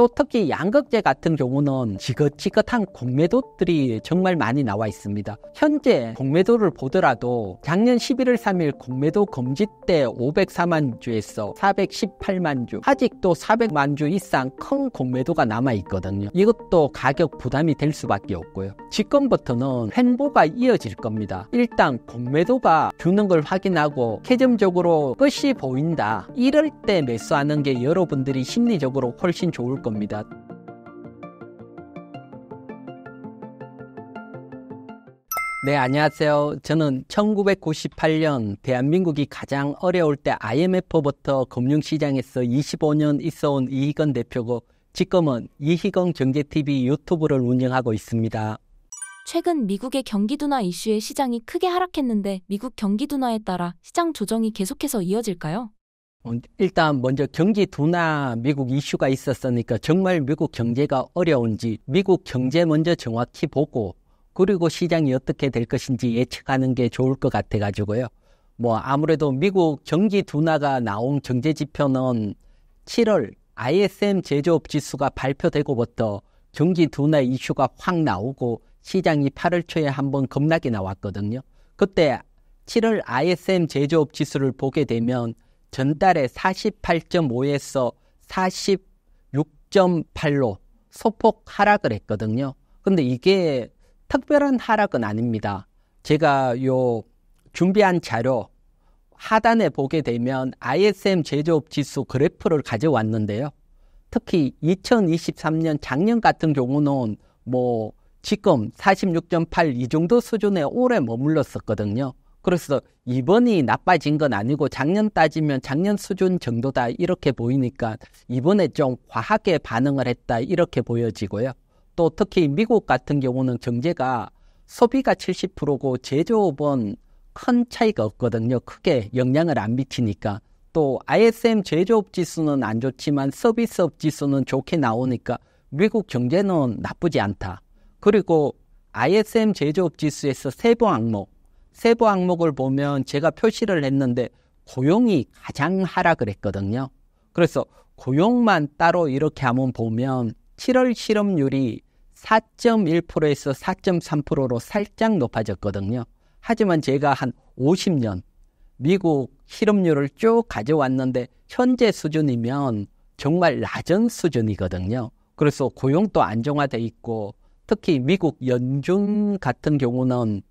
또 특히 양극재 같은 경우는 지긋지긋한 공매도들이 정말 많이 나와 있습니다. 현재 공매도를 보더라도 작년 11월 3일 공매도 검지 때 504만 주에서 418만 주, 아직도 400만 주 이상 큰 공매도가 남아 있거든요. 이것도 가격 부담이 될 수밖에 없고요. 지금부터는 횡보가 이어질 겁니다. 일단 공매도가 주는 걸 확인하고 최점적으로 끝이 보인다. 이럴 때 매수하는 게 여러분들이 심리적으로 훨씬 좋을 겁니다. 겁니다. 네, 안녕하세요. 저는 1998년 대한민국이 가장 어려울 때 IMF부터 금융시장에서 25년 있어 온 이희건 대표고 지금은 이희건 경제TV 유튜브를 운영하고 있습니다. 최근 미국의 경기 둔화 이슈에 시장이 크게 하락했는데 미국 경기 둔화에 따라 시장 조정이 계속해서 이어질까요? 어, 일단 먼저 경기 둔화 미국 이슈가 있었으니까 정말 미국 경제가 어려운지 미국 경제 먼저 정확히 보고 그리고 시장이 어떻게 될 것인지 예측하는 게 좋을 것 같아 가지고요. 뭐 아무래도 미국 경기 둔화가 나온 경제 지표는 7월 ISM 제조업 지수가 발표되고부터 경기 둔화 이슈가 확 나오고 시장이 8월 초에 한번 겁나게 나왔거든요. 그때 7월 ISM 제조업 지수를 보게 되면 전달에 48.5에서 46.8로 소폭 하락을 했거든요. 근데 이게 특별한 하락은 아닙니다. 제가 요 준비한 자료 하단에 보게 되면 ISM 제조업 지수 그래프를 가져왔는데요. 특히 2023년 작년 같은 경우는 뭐 지금 46.8 이 정도 수준에 오래 머물렀었거든요. 그래서 이번이 나빠진 건 아니고 작년 따지면 작년 수준 정도다 이렇게 보이니까 이번에 좀 과하게 반응을 했다 이렇게 보여지고요. 또 특히 미국 같은 경우는 정제가 소비가 70%고 제조업은 큰 차이가 없거든요. 크게 영향을 안 미치니까. 또 ISM 제조업 지수는 안 좋지만 서비스업 지수는 좋게 나오니까 미국 경제는 나쁘지 않다. 그리고 ISM 제조업 지수에서 세부 항목 세부 항목을 보면 제가 표시를 했는데 고용이 가장 하락을 했거든요. 그래서 고용만 따로 이렇게 한번 보면 7월 실업률이 4.1%에서 4.3%로 살짝 높아졌거든요. 하지만 제가 한 50년 미국 실업률을 쭉 가져왔는데 현재 수준이면 정말 낮은 수준이거든요. 그래서 고용도 안정화돼 있고 특히 미국 연준 같은 경우는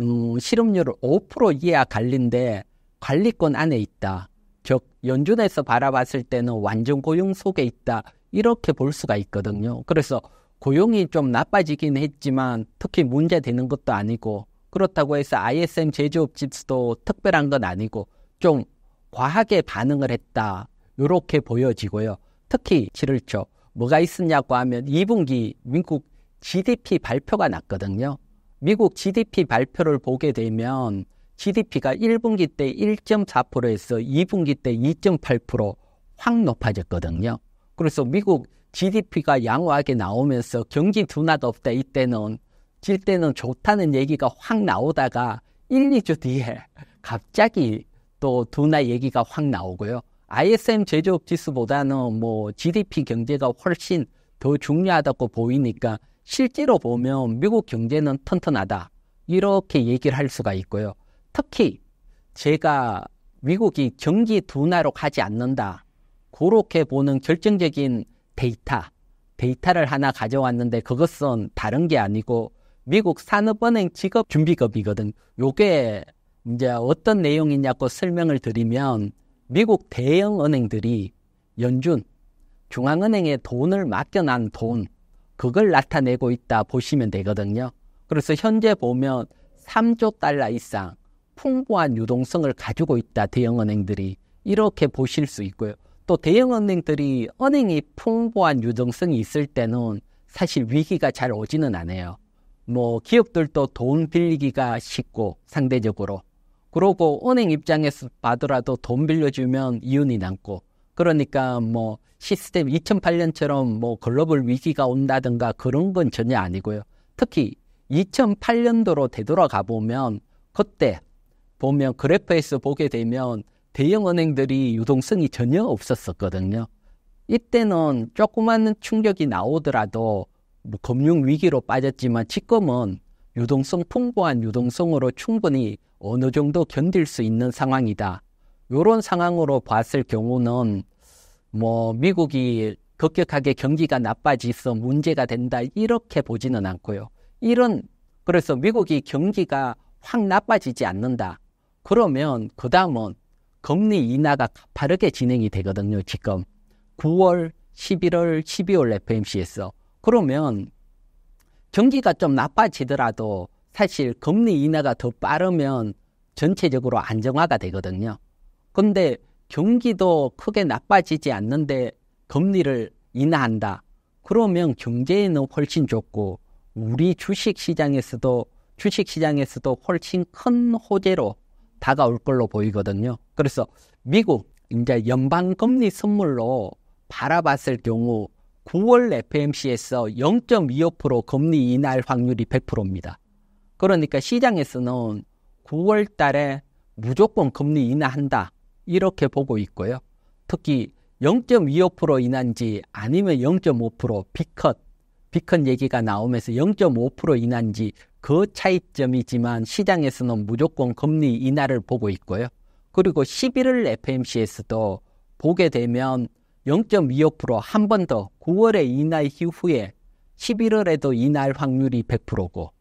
음, 실업률을 5% 이하 관리인데 관리권 안에 있다. 즉 연준에서 바라봤을 때는 완전 고용 속에 있다. 이렇게 볼 수가 있거든요. 그래서 고용이 좀 나빠지긴 했지만 특히 문제되는 것도 아니고 그렇다고 해서 ISM 제조업 지수도 특별한 건 아니고 좀 과하게 반응을 했다. 이렇게 보여지고요. 특히 7월초 뭐가 있었냐고 하면 2분기 미국 GDP 발표가 났거든요. 미국 GDP 발표를 보게 되면 GDP가 1분기 때 1.4%에서 2분기 때 2.8%확 높아졌거든요. 그래서 미국 GDP가 양호하게 나오면서 경기 둔화도 없다 이때는 질 때는 좋다는 얘기가 확 나오다가 1, 2주 뒤에 갑자기 또 둔화 얘기가 확 나오고요. ISM 제조업 지수보다는 뭐 GDP 경제가 훨씬 더 중요하다고 보이니까 실제로 보면 미국 경제는 튼튼하다. 이렇게 얘기를 할 수가 있고요. 특히 제가 미국이 경기 둔화로 가지 않는다. 그렇게 보는 결정적인 데이터, 데이터를 하나 가져왔는데 그것은 다른 게 아니고 미국 산업은행 직업 준비금이거든. 요게 이제 어떤 내용이냐고 설명을 드리면 미국 대형 은행들이 연준, 중앙은행에 돈을 맡겨난 돈, 그걸 나타내고 있다 보시면 되거든요. 그래서 현재 보면 3조 달러 이상 풍부한 유동성을 가지고 있다 대형은행들이 이렇게 보실 수 있고요. 또 대형은행들이 은행이 풍부한 유동성이 있을 때는 사실 위기가 잘 오지는 않아요. 뭐 기업들도 돈 빌리기가 쉽고 상대적으로 그러고 은행 입장에서 봐더라도 돈 빌려주면 이윤이 남고 그러니까 뭐 시스템 2008년처럼 뭐 글로벌 위기가 온다든가 그런 건 전혀 아니고요. 특히 2008년도로 되돌아가 보면 그때 보면 그래프에서 보게 되면 대형 은행들이 유동성이 전혀 없었었거든요. 이때는 조그마한 충격이 나오더라도 뭐 금융 위기로 빠졌지만 지금은 유동성 풍부한 유동성으로 충분히 어느 정도 견딜 수 있는 상황이다. 요런 상황으로 봤을 경우는 뭐 미국이 급격하게 경기가 나빠지서 문제가 된다 이렇게 보지는 않고요. 이런 그래서 미국이 경기가 확 나빠지지 않는다. 그러면 그 다음은 금리 인하가 가파르게 진행이 되거든요. 지금 9월, 11월, 12월 FMC에서 그러면 경기가 좀 나빠지더라도 사실 금리 인하가 더 빠르면 전체적으로 안정화가 되거든요. 근데 경기도 크게 나빠지지 않는데 금리를 인하한다. 그러면 경제에는 훨씬 좋고 우리 주식 시장에서도 주식 시장에서도 훨씬 큰 호재로 다가올 걸로 보이거든요. 그래서 미국 이제 연방 금리 선물로 바라봤을 경우 9월 FMC에서 0.25% 금리 인하할 확률이 100%입니다. 그러니까 시장에서는 9월 달에 무조건 금리 인하한다. 이렇게 보고 있고요. 특히 0.25% 인한지 아니면 0.5% 비컷, 비컷 얘기가 나오면서 0.5% 인한지 그 차이점이지만 시장에서는 무조건 금리 인하를 보고 있고요. 그리고 11월 FMC에서도 보게 되면 0.25%한 번 더 9월에 인하 이후에 11월에도 인하할 확률이 100%고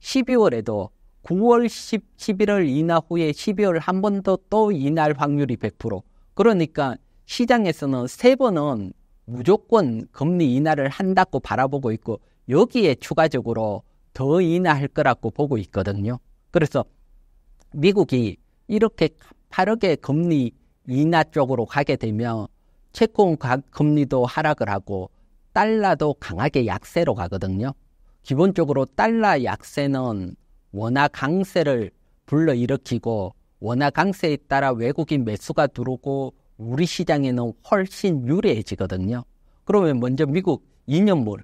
12월에도 9월 10, 11월 인하 후에 12월 한 번 더 또 인할 확률이 100%. 그러니까 시장에서는 세 번은 무조건 금리 인하를 한다고 바라보고 있고 여기에 추가적으로 더 인하할 거라고 보고 있거든요. 그래서 미국이 이렇게 가파르게 금리 인하 쪽으로 가게 되면 채권 금리도 하락을 하고 달러도 강하게 약세로 가거든요. 기본적으로 달러 약세는 워낙 강세를 불러일으키고 워낙 강세에 따라 외국인 매수가 들어오고 우리 시장에는 훨씬 유리해지거든요. 그러면 먼저 미국 2년물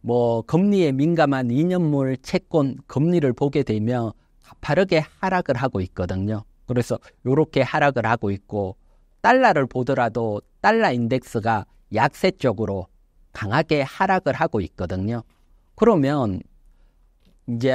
뭐 금리에 민감한 2년물 채권 금리를 보게 되면 가파르게 하락을 하고 있거든요. 그래서 이렇게 하락을 하고 있고 달러를 보더라도 달러 인덱스가 약세 쪽으로 강하게 하락을 하고 있거든요. 그러면 이제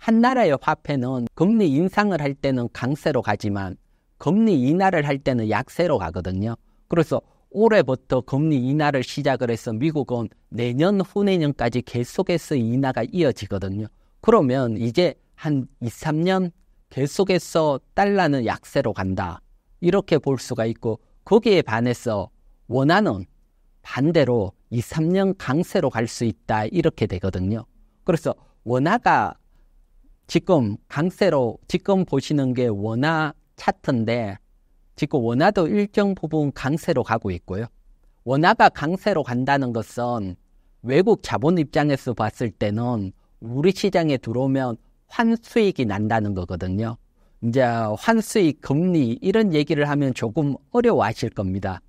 한 나라의 화폐는 금리 인상을 할 때는 강세로 가지만 금리 인하를 할 때는 약세로 가거든요. 그래서 올해부터 금리 인하를 시작을 해서 미국은 내년 후내년까지 계속해서 인하가 이어지거든요. 그러면 이제 한 2, 3년 계속해서 달러는 약세로 간다. 이렇게 볼 수가 있고 거기에 반해서 원화는 반대로 2, 3년 강세로 갈 수 있다. 이렇게 되거든요. 그래서 원화가 지금 강세로 지금 보시는 게 원화 차트인데 지금 원화도 일정 부분 강세로 가고 있고요. 원화가 강세로 간다는 것은 외국 자본 입장에서 봤을 때는 우리 시장에 들어오면 환수익이 난다는 거거든요. 이제 환수익 금리 이런 얘기를 하면 조금 어려워하실 겁니다.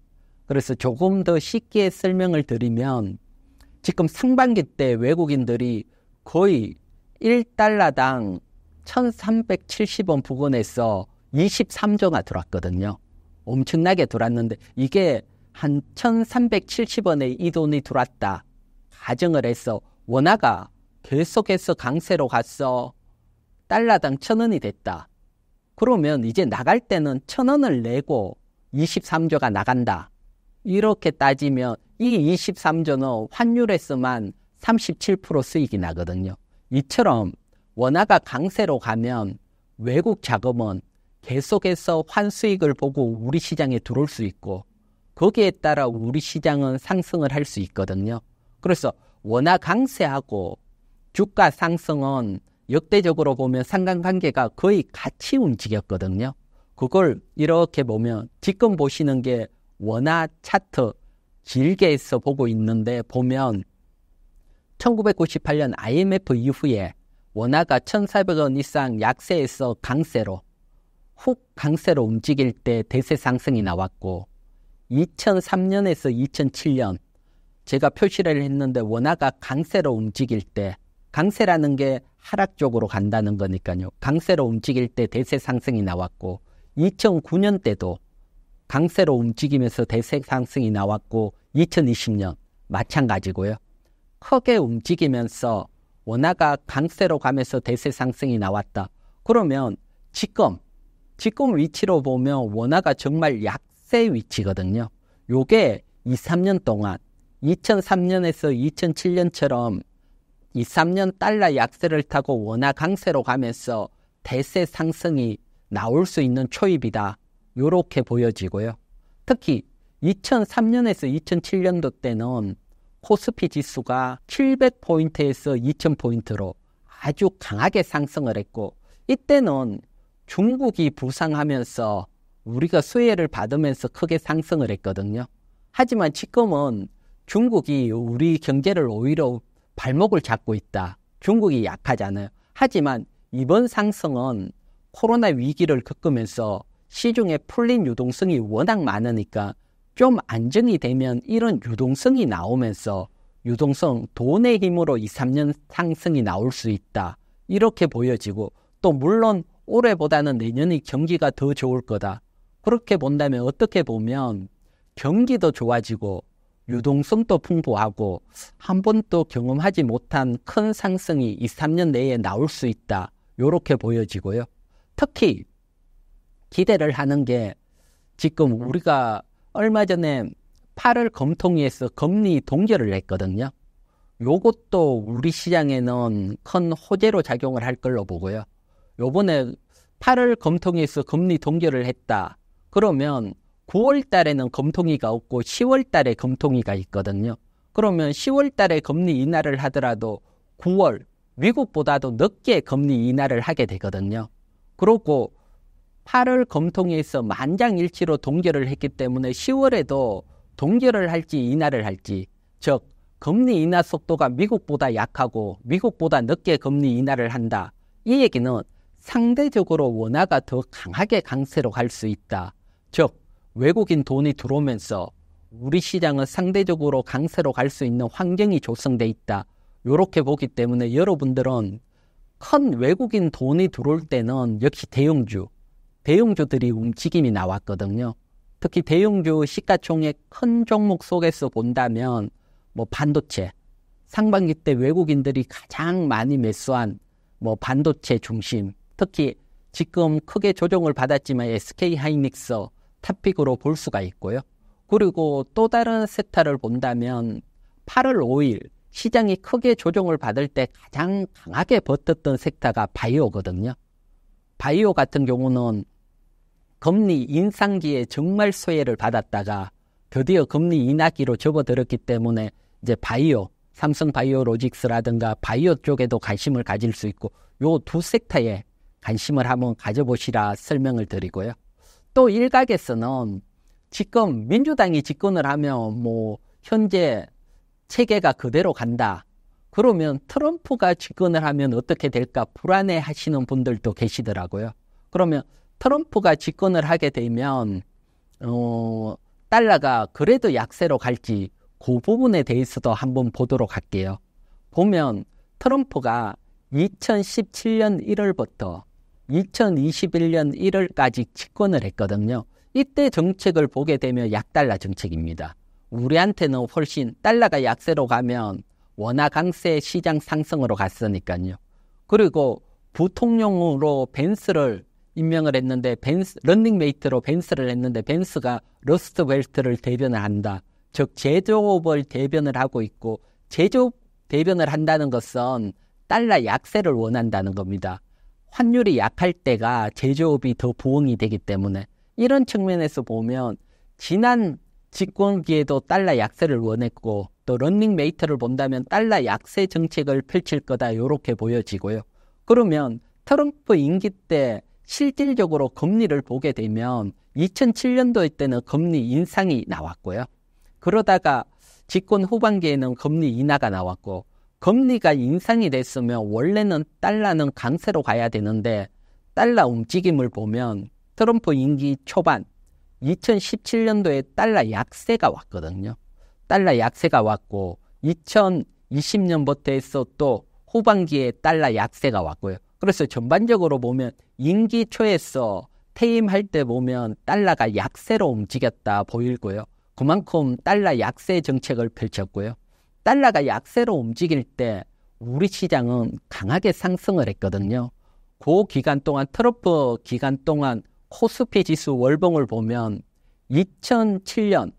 그래서 조금 더 쉽게 설명을 드리면 지금 상반기 때 외국인들이 거의 1달러당 1370원 부근에서 23조가 들어왔거든요. 엄청나게 들어왔는데 이게 한 1370원에 이 돈이 들어왔다. 가정을 해서 원화가 계속해서 강세로 갔어. 달러당 1 0 0 0 원이 됐다. 그러면 이제 나갈 때는 1 0 0 0 원을 내고 23조가 나간다. 이렇게 따지면 이 23조는 환율에서만 37% 수익이 나거든요. 이처럼 원화가 강세로 가면 외국 자금은 계속해서 환수익을 보고 우리 시장에 들어올 수 있고 거기에 따라 우리 시장은 상승을 할 수 있거든요. 그래서 원화 강세하고 주가 상승은 역대적으로 보면 상관관계가 거의 같이 움직였거든요. 그걸 이렇게 보면 지금 보시는 게 원화 차트 길게해서 보고 있는데 보면 1998년 IMF 이후에 원화가 1,400원 이상 약세에서 강세로 훅 강세로 움직일 때 대세 상승이 나왔고 2003년에서 2007년 제가 표시를 했는데 원화가 강세로 움직일 때 강세라는 게 하락 쪽으로 간다는 거니까요. 강세로 움직일 때 대세 상승이 나왔고 2009년 때도 강세로 움직이면서 대세 상승이 나왔고 2020년 마찬가지고요. 크게 움직이면서 원화가 강세로 가면서 대세 상승이 나왔다. 그러면 지금 지금 위치로 보면 원화가 정말 약세 위치거든요. 요게 2, 3년 동안 2003년에서 2007년처럼 2, 3년 달러 약세를 타고 원화 강세로 가면서 대세 상승이 나올 수 있는 초입이다. 요렇게 보여지고요. 특히 2003년에서 2007년도 때는 코스피 지수가 700포인트에서 2000포인트로 아주 강하게 상승을 했고 이때는 중국이 부상하면서 우리가 수혜를 받으면서 크게 상승을 했거든요. 하지만 지금은 중국이 우리 경제를 오히려 발목을 잡고 있다. 중국이 약하잖아요. 하지만 이번 상승은 코로나 위기를 겪으면서 시중에 풀린 유동성이 워낙 많으니까 좀 안정이 되면 이런 유동성이 나오면서 유동성 돈의 힘으로 2, 3년 상승이 나올 수 있다. 이렇게 보여지고 또 물론 올해보다는 내년이 경기가 더 좋을 거다. 그렇게 본다면 어떻게 보면 경기도 좋아지고 유동성도 풍부하고 한 번도 경험하지 못한 큰 상승이 2, 3년 내에 나올 수 있다. 이렇게 보여지고요. 특히 기대를 하는 게 지금 우리가 얼마 전에 8월 검통위에서 금리 동결을 했거든요. 요것도 우리 시장에는 큰 호재로 작용을 할 걸로 보고요. 요번에 8월 검통위에서 금리 동결을 했다. 그러면 9월 달에는 검통위가 없고 10월 달에 검통위가 있거든요. 그러면 10월 달에 금리 인하를 하더라도 9월 미국보다도 늦게 금리 인하를 하게 되거든요. 그러고 8월 검통에서 만장일치로 동결을 했기 때문에 10월에도 동결을 할지 인하를 할지 즉 금리 인하 속도가 미국보다 약하고 미국보다 늦게 금리 인하를 한다. 이 얘기는 상대적으로 원화가 더 강하게 강세로 갈 수 있다. 즉 외국인 돈이 들어오면서 우리 시장은 상대적으로 강세로 갈 수 있는 환경이 조성돼 있다. 요렇게 보기 때문에 여러분들은 큰 외국인 돈이 들어올 때는 역시 대형주 대형주들이 움직임이 나왔거든요. 특히 대형주 시가총액 큰 종목 속에서 본다면 뭐 반도체 상반기 때 외국인들이 가장 많이 매수한 뭐 반도체 중심 특히 지금 크게 조정을 받았지만 SK 하이닉스 탑픽으로 볼 수가 있고요. 그리고 또 다른 세타를 본다면 8월 5일 시장이 크게 조정을 받을 때 가장 강하게 버텼던 섹터가 바이오거든요. 바이오 같은 경우는 금리 인상기에 정말 소외를 받았다가 드디어 금리 인하기로 접어들었기 때문에 이제 바이오, 삼성 바이오로직스라든가 바이오 쪽에도 관심을 가질 수 있고 요 두 섹터에 관심을 한번 가져보시라 설명을 드리고요. 또 일각에서는 지금 민주당이 집권을 하면 뭐 현재 체계가 그대로 간다. 그러면 트럼프가 집권을 하면 어떻게 될까 불안해 하시는 분들도 계시더라고요. 그러면 트럼프가 집권을 하게 되면 어, 달러가 그래도 약세로 갈지 그 부분에 대해서도 한번 보도록 할게요. 보면 트럼프가 2017년 1월부터 2021년 1월까지 집권을 했거든요. 이때 정책을 보게 되면 약달러 정책입니다. 우리한테는 훨씬 달러가 약세로 가면 원화 강세 시장 상승으로 갔으니까요. 그리고 부통령으로 벤스를 임명을 했는데 벤스 런닝메이트로 벤스를 했는데 벤스가 로스트벨트를 대변을 한다. 즉 제조업을 대변을 하고 있고 제조업 대변을 한다는 것은 달러 약세를 원한다는 겁니다. 환율이 약할 때가 제조업이 더 부흥이 되기 때문에 이런 측면에서 보면 지난 집권기에도 달러 약세를 원했고 또 런닝메이트를 본다면 달러 약세 정책을 펼칠 거다 이렇게 보여지고요. 그러면 트럼프 임기 때 실질적으로 금리를 보게 되면 2 0 0 7년도 때는 금리 인상이 나왔고요. 그러다가 집권 후반기에는 금리 인하가 나왔고 금리가 인상이 됐으면 원래는 달러는 강세로 가야 되는데 달러 움직임을 보면 트럼프 임기 초반 2017년도에 달러 약세가 왔거든요. 달러 약세가 왔고 2020년부터 해서 또 후반기에 달러 약세가 왔고요. 그래서 전반적으로 보면 임기 초에서 퇴임할 때 보면 달러가 약세로 움직였다 보이고요. 그만큼 달러 약세 정책을 펼쳤고요. 달러가 약세로 움직일 때 우리 시장은 강하게 상승을 했거든요. 그 기간 동안 트러프 기간 동안 코스피 지수 월봉을 보면 2007년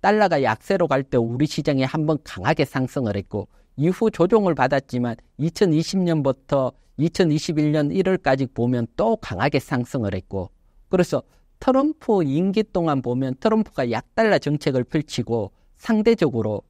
달러가 약세로 갈 때 우리 시장이 한번 강하게 상승을 했고 이후 조정을 받았지만 2020년부터 2021년 1월까지 보면 또 강하게 상승을 했고 그래서 트럼프 임기 동안 보면 트럼프가 약달라 정책을 펼치고 상대적으로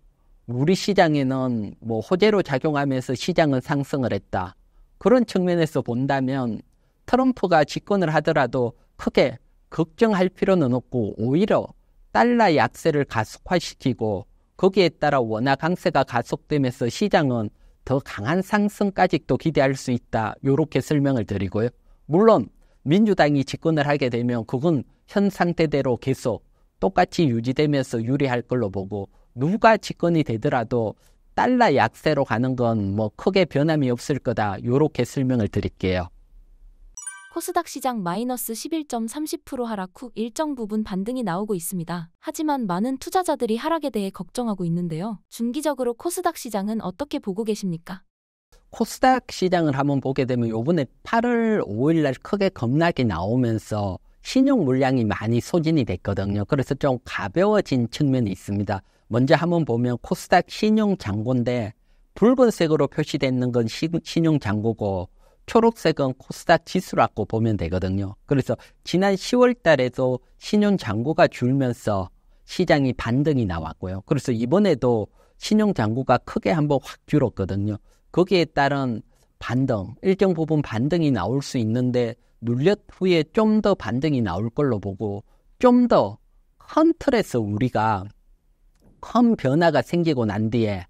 우리 시장에는 뭐 호재로 작용하면서 시장은 상승을 했다. 그런 측면에서 본다면 트럼프가 집권을 하더라도 크게 걱정할 필요는 없고 오히려 달러 약세를 가속화시키고 거기에 따라 원화 강세가 가속되면서 시장은 더 강한 상승까지 도 기대할 수 있다. 요렇게 설명을 드리고요. 물론 민주당이 집권을 하게 되면 그건 현 상태대로 계속 똑같이 유지되면서 유리할 걸로 보고 누가 집권이 되더라도 달러 약세로 가는 건 뭐 크게 변함이 없을 거다. 요렇게 설명을 드릴게요. 코스닥 시장 마이너스 11.30% 하락 후 일정 부분 반등이 나오고 있습니다. 하지만 많은 투자자들이 하락에 대해 걱정하고 있는데요. 중기적으로 코스닥 시장은 어떻게 보고 계십니까? 코스닥 시장을 한번 보게 되면 요번에 8월 5일 날 크게 겁나게 나오면서 신용 물량이 많이 소진이 됐거든요. 그래서 좀 가벼워진 측면이 있습니다. 먼저 한번 보면 코스닥 신용 장고인데 붉은색으로 표시되는 건 신용 장고고 초록색은 코스닥 지수라고 보면 되거든요. 그래서 지난 10월 달에도 신용 장고가 줄면서 시장이 반등이 나왔고요. 그래서 이번에도 신용 장고가 크게 한번 확 줄었거든요. 거기에 따른 반등, 일정 부분 반등이 나올 수 있는데 눌렸 후에 좀 더 반등이 나올 걸로 보고 좀 더 큰 틀에서 우리가 큰 변화가 생기고 난 뒤에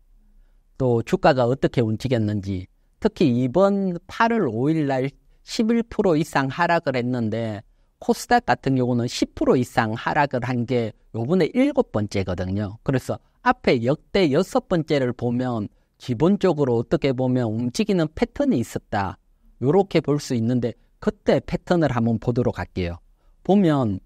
또 주가가 어떻게 움직였는지 특히 이번 8월 5일 날 11% 이상 하락을 했는데 코스닥 같은 경우는 10% 이상 하락을 한 게 요번에 일곱 번째거든요. 그래서 앞에 역대 여섯 번째를 보면 기본적으로 어떻게 보면 움직이는 패턴이 있었다. 요렇게 볼 수 있는데 그때 패턴을 한번 보도록 할게요. 보면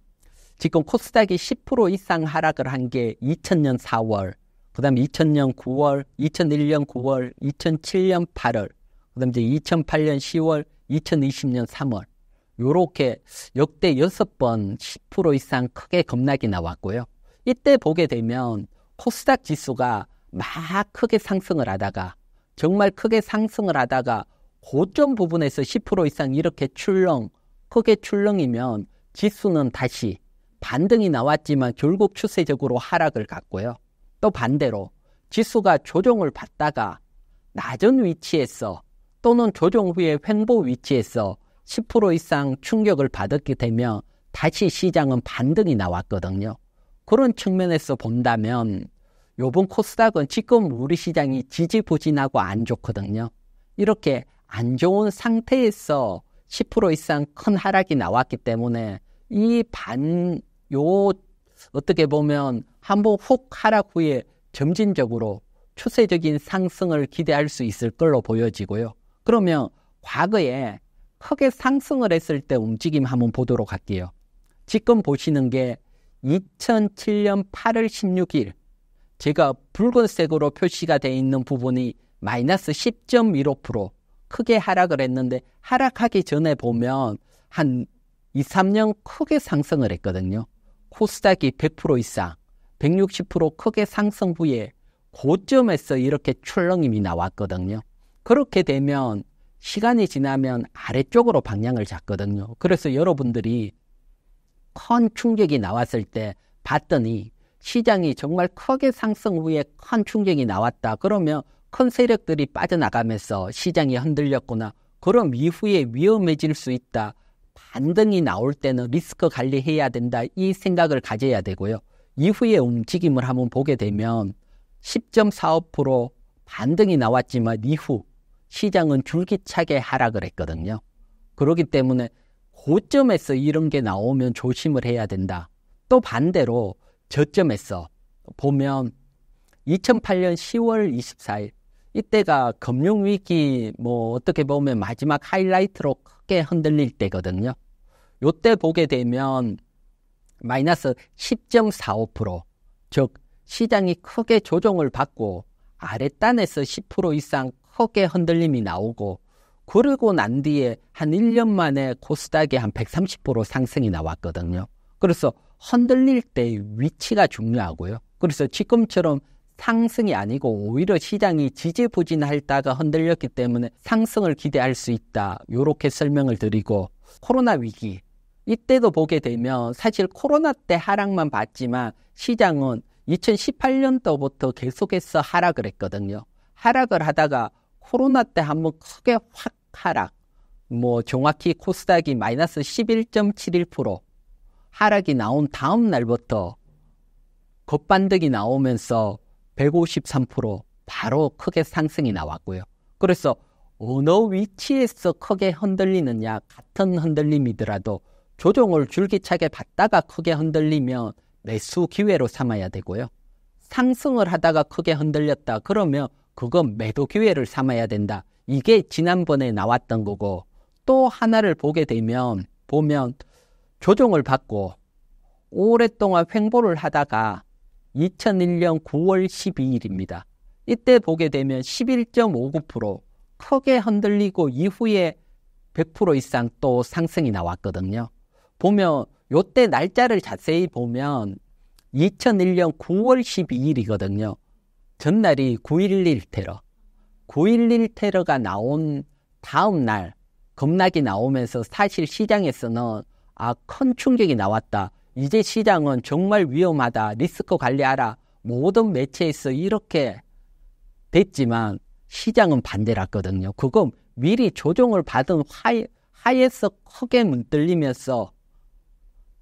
지금 코스닥이 10% 이상 하락을 한 게 2000년 4월, 그 다음에 2000년 9월, 2001년 9월, 2007년 8월, 그다음 이제 2008년 10월, 2020년 3월 요렇게 역대 6번 10% 이상 크게 겁나게 나왔고요. 이때 보게 되면 코스닥 지수가 막 크게 상승을 하다가 정말 크게 상승을 하다가 고점 부분에서 10% 이상 이렇게 출렁 크게 출렁이면 지수는 다시 반등이 나왔지만 결국 추세적으로 하락을 갔고요. 또 반대로 지수가 조정을 받다가 낮은 위치에서 또는 조정 후에 횡보 위치에서 10% 이상 충격을 받았게 되면 다시 시장은 반등이 나왔거든요. 그런 측면에서 본다면 요번 코스닥은 지금 우리 시장이 지지부진하고 안 좋거든요. 이렇게 안 좋은 상태에서 10% 이상 큰 하락이 나왔기 때문에 이 반, 요, 어떻게 보면 한번 훅 하락 후에 점진적으로 추세적인 상승을 기대할 수 있을 걸로 보여지고요. 그러면 과거에 크게 상승을 했을 때 움직임 한번 보도록 할게요. 지금 보시는 게 2007년 8월 16일 제가 붉은색으로 표시가 되어 있는 부분이 마이너스 10.15% 크게 하락을 했는데 하락하기 전에 보면 한 2, 3년 크게 상승을 했거든요. 코스닥이 100% 이상, 160% 크게 상승 후에 고점에서 이렇게 출렁임이 나왔거든요. 그렇게 되면 시간이 지나면 아래쪽으로 방향을 잡거든요. 그래서 여러분들이 큰 충격이 나왔을 때 봤더니 시장이 정말 크게 상승 후에 큰 충격이 나왔다. 그러면 큰 세력들이 빠져나가면서 시장이 흔들렸구나. 그럼 이후에 위험해질 수 있다. 반등이 나올 때는 리스크 관리해야 된다. 이 생각을 가져야 되고요. 이후에 움직임을 한번 보게 되면 10.45% 반등이 나왔지만 이후 시장은 줄기차게 하락을 했거든요. 그렇기 때문에 고점에서 이런 게 나오면 조심을 해야 된다. 또 반대로 저점에서 보면 2008년 10월 24일 이때가 금융위기 뭐 어떻게 보면 마지막 하이라이트로 크게 흔들릴 때거든요. 요때 보게 되면 마이너스 10.45%, 즉 시장이 크게 조정을 받고 아랫단에서 10% 이상 크게 흔들림이 나오고 그러고 난 뒤에 한 1년 만에 코스닥이 한130% 상승이 나왔거든요. 그래서 흔들릴 때 위치가 중요하고요. 그래서 지금처럼 상승이 아니고 오히려 시장이 지지부진할 다가 흔들렸기 때문에 상승을 기대할 수 있다. 이렇게 설명을 드리고 코로나 위기 이때도 보게 되면 사실 코로나 때 하락만 봤지만 시장은 2018년도부터 계속해서 하락을 했거든요. 하락을 하다가 코로나 때 한번 크게 확 하락. 뭐 정확히 코스닥이 마이너스 11.71% 하락이 나온 다음 날부터 겉반등이 나오면서 153% 바로 크게 상승이 나왔고요. 그래서 어느 위치에서 크게 흔들리느냐 같은 흔들림이더라도 조정을 줄기차게 받다가 크게 흔들리면 매수 기회로 삼아야 되고요. 상승을 하다가 크게 흔들렸다 그러면 그건 매도 기회를 삼아야 된다. 이게 지난번에 나왔던 거고 또 하나를 보게 되면 보면 조정을 받고 오랫동안 횡보를 하다가 2001년 9월 12일입니다. 이때 보게 되면 11.59% 크게 흔들리고 이후에 100% 이상 또 상승이 나왔거든요. 보면 요때 날짜를 자세히 보면 2001년 9월 12일이거든요. 전날이 9.11 테러. 9.11 테러가 나온 다음 날 겁나게 나오면서 사실 시장에서는 아, 큰 충격이 나왔다. 이제 시장은 정말 위험하다. 리스크 관리하라. 모든 매체에서 이렇게 됐지만 시장은 반대를 했거든요. 그건 미리 조정을 받은 하에, 하에서 크게 문들리면서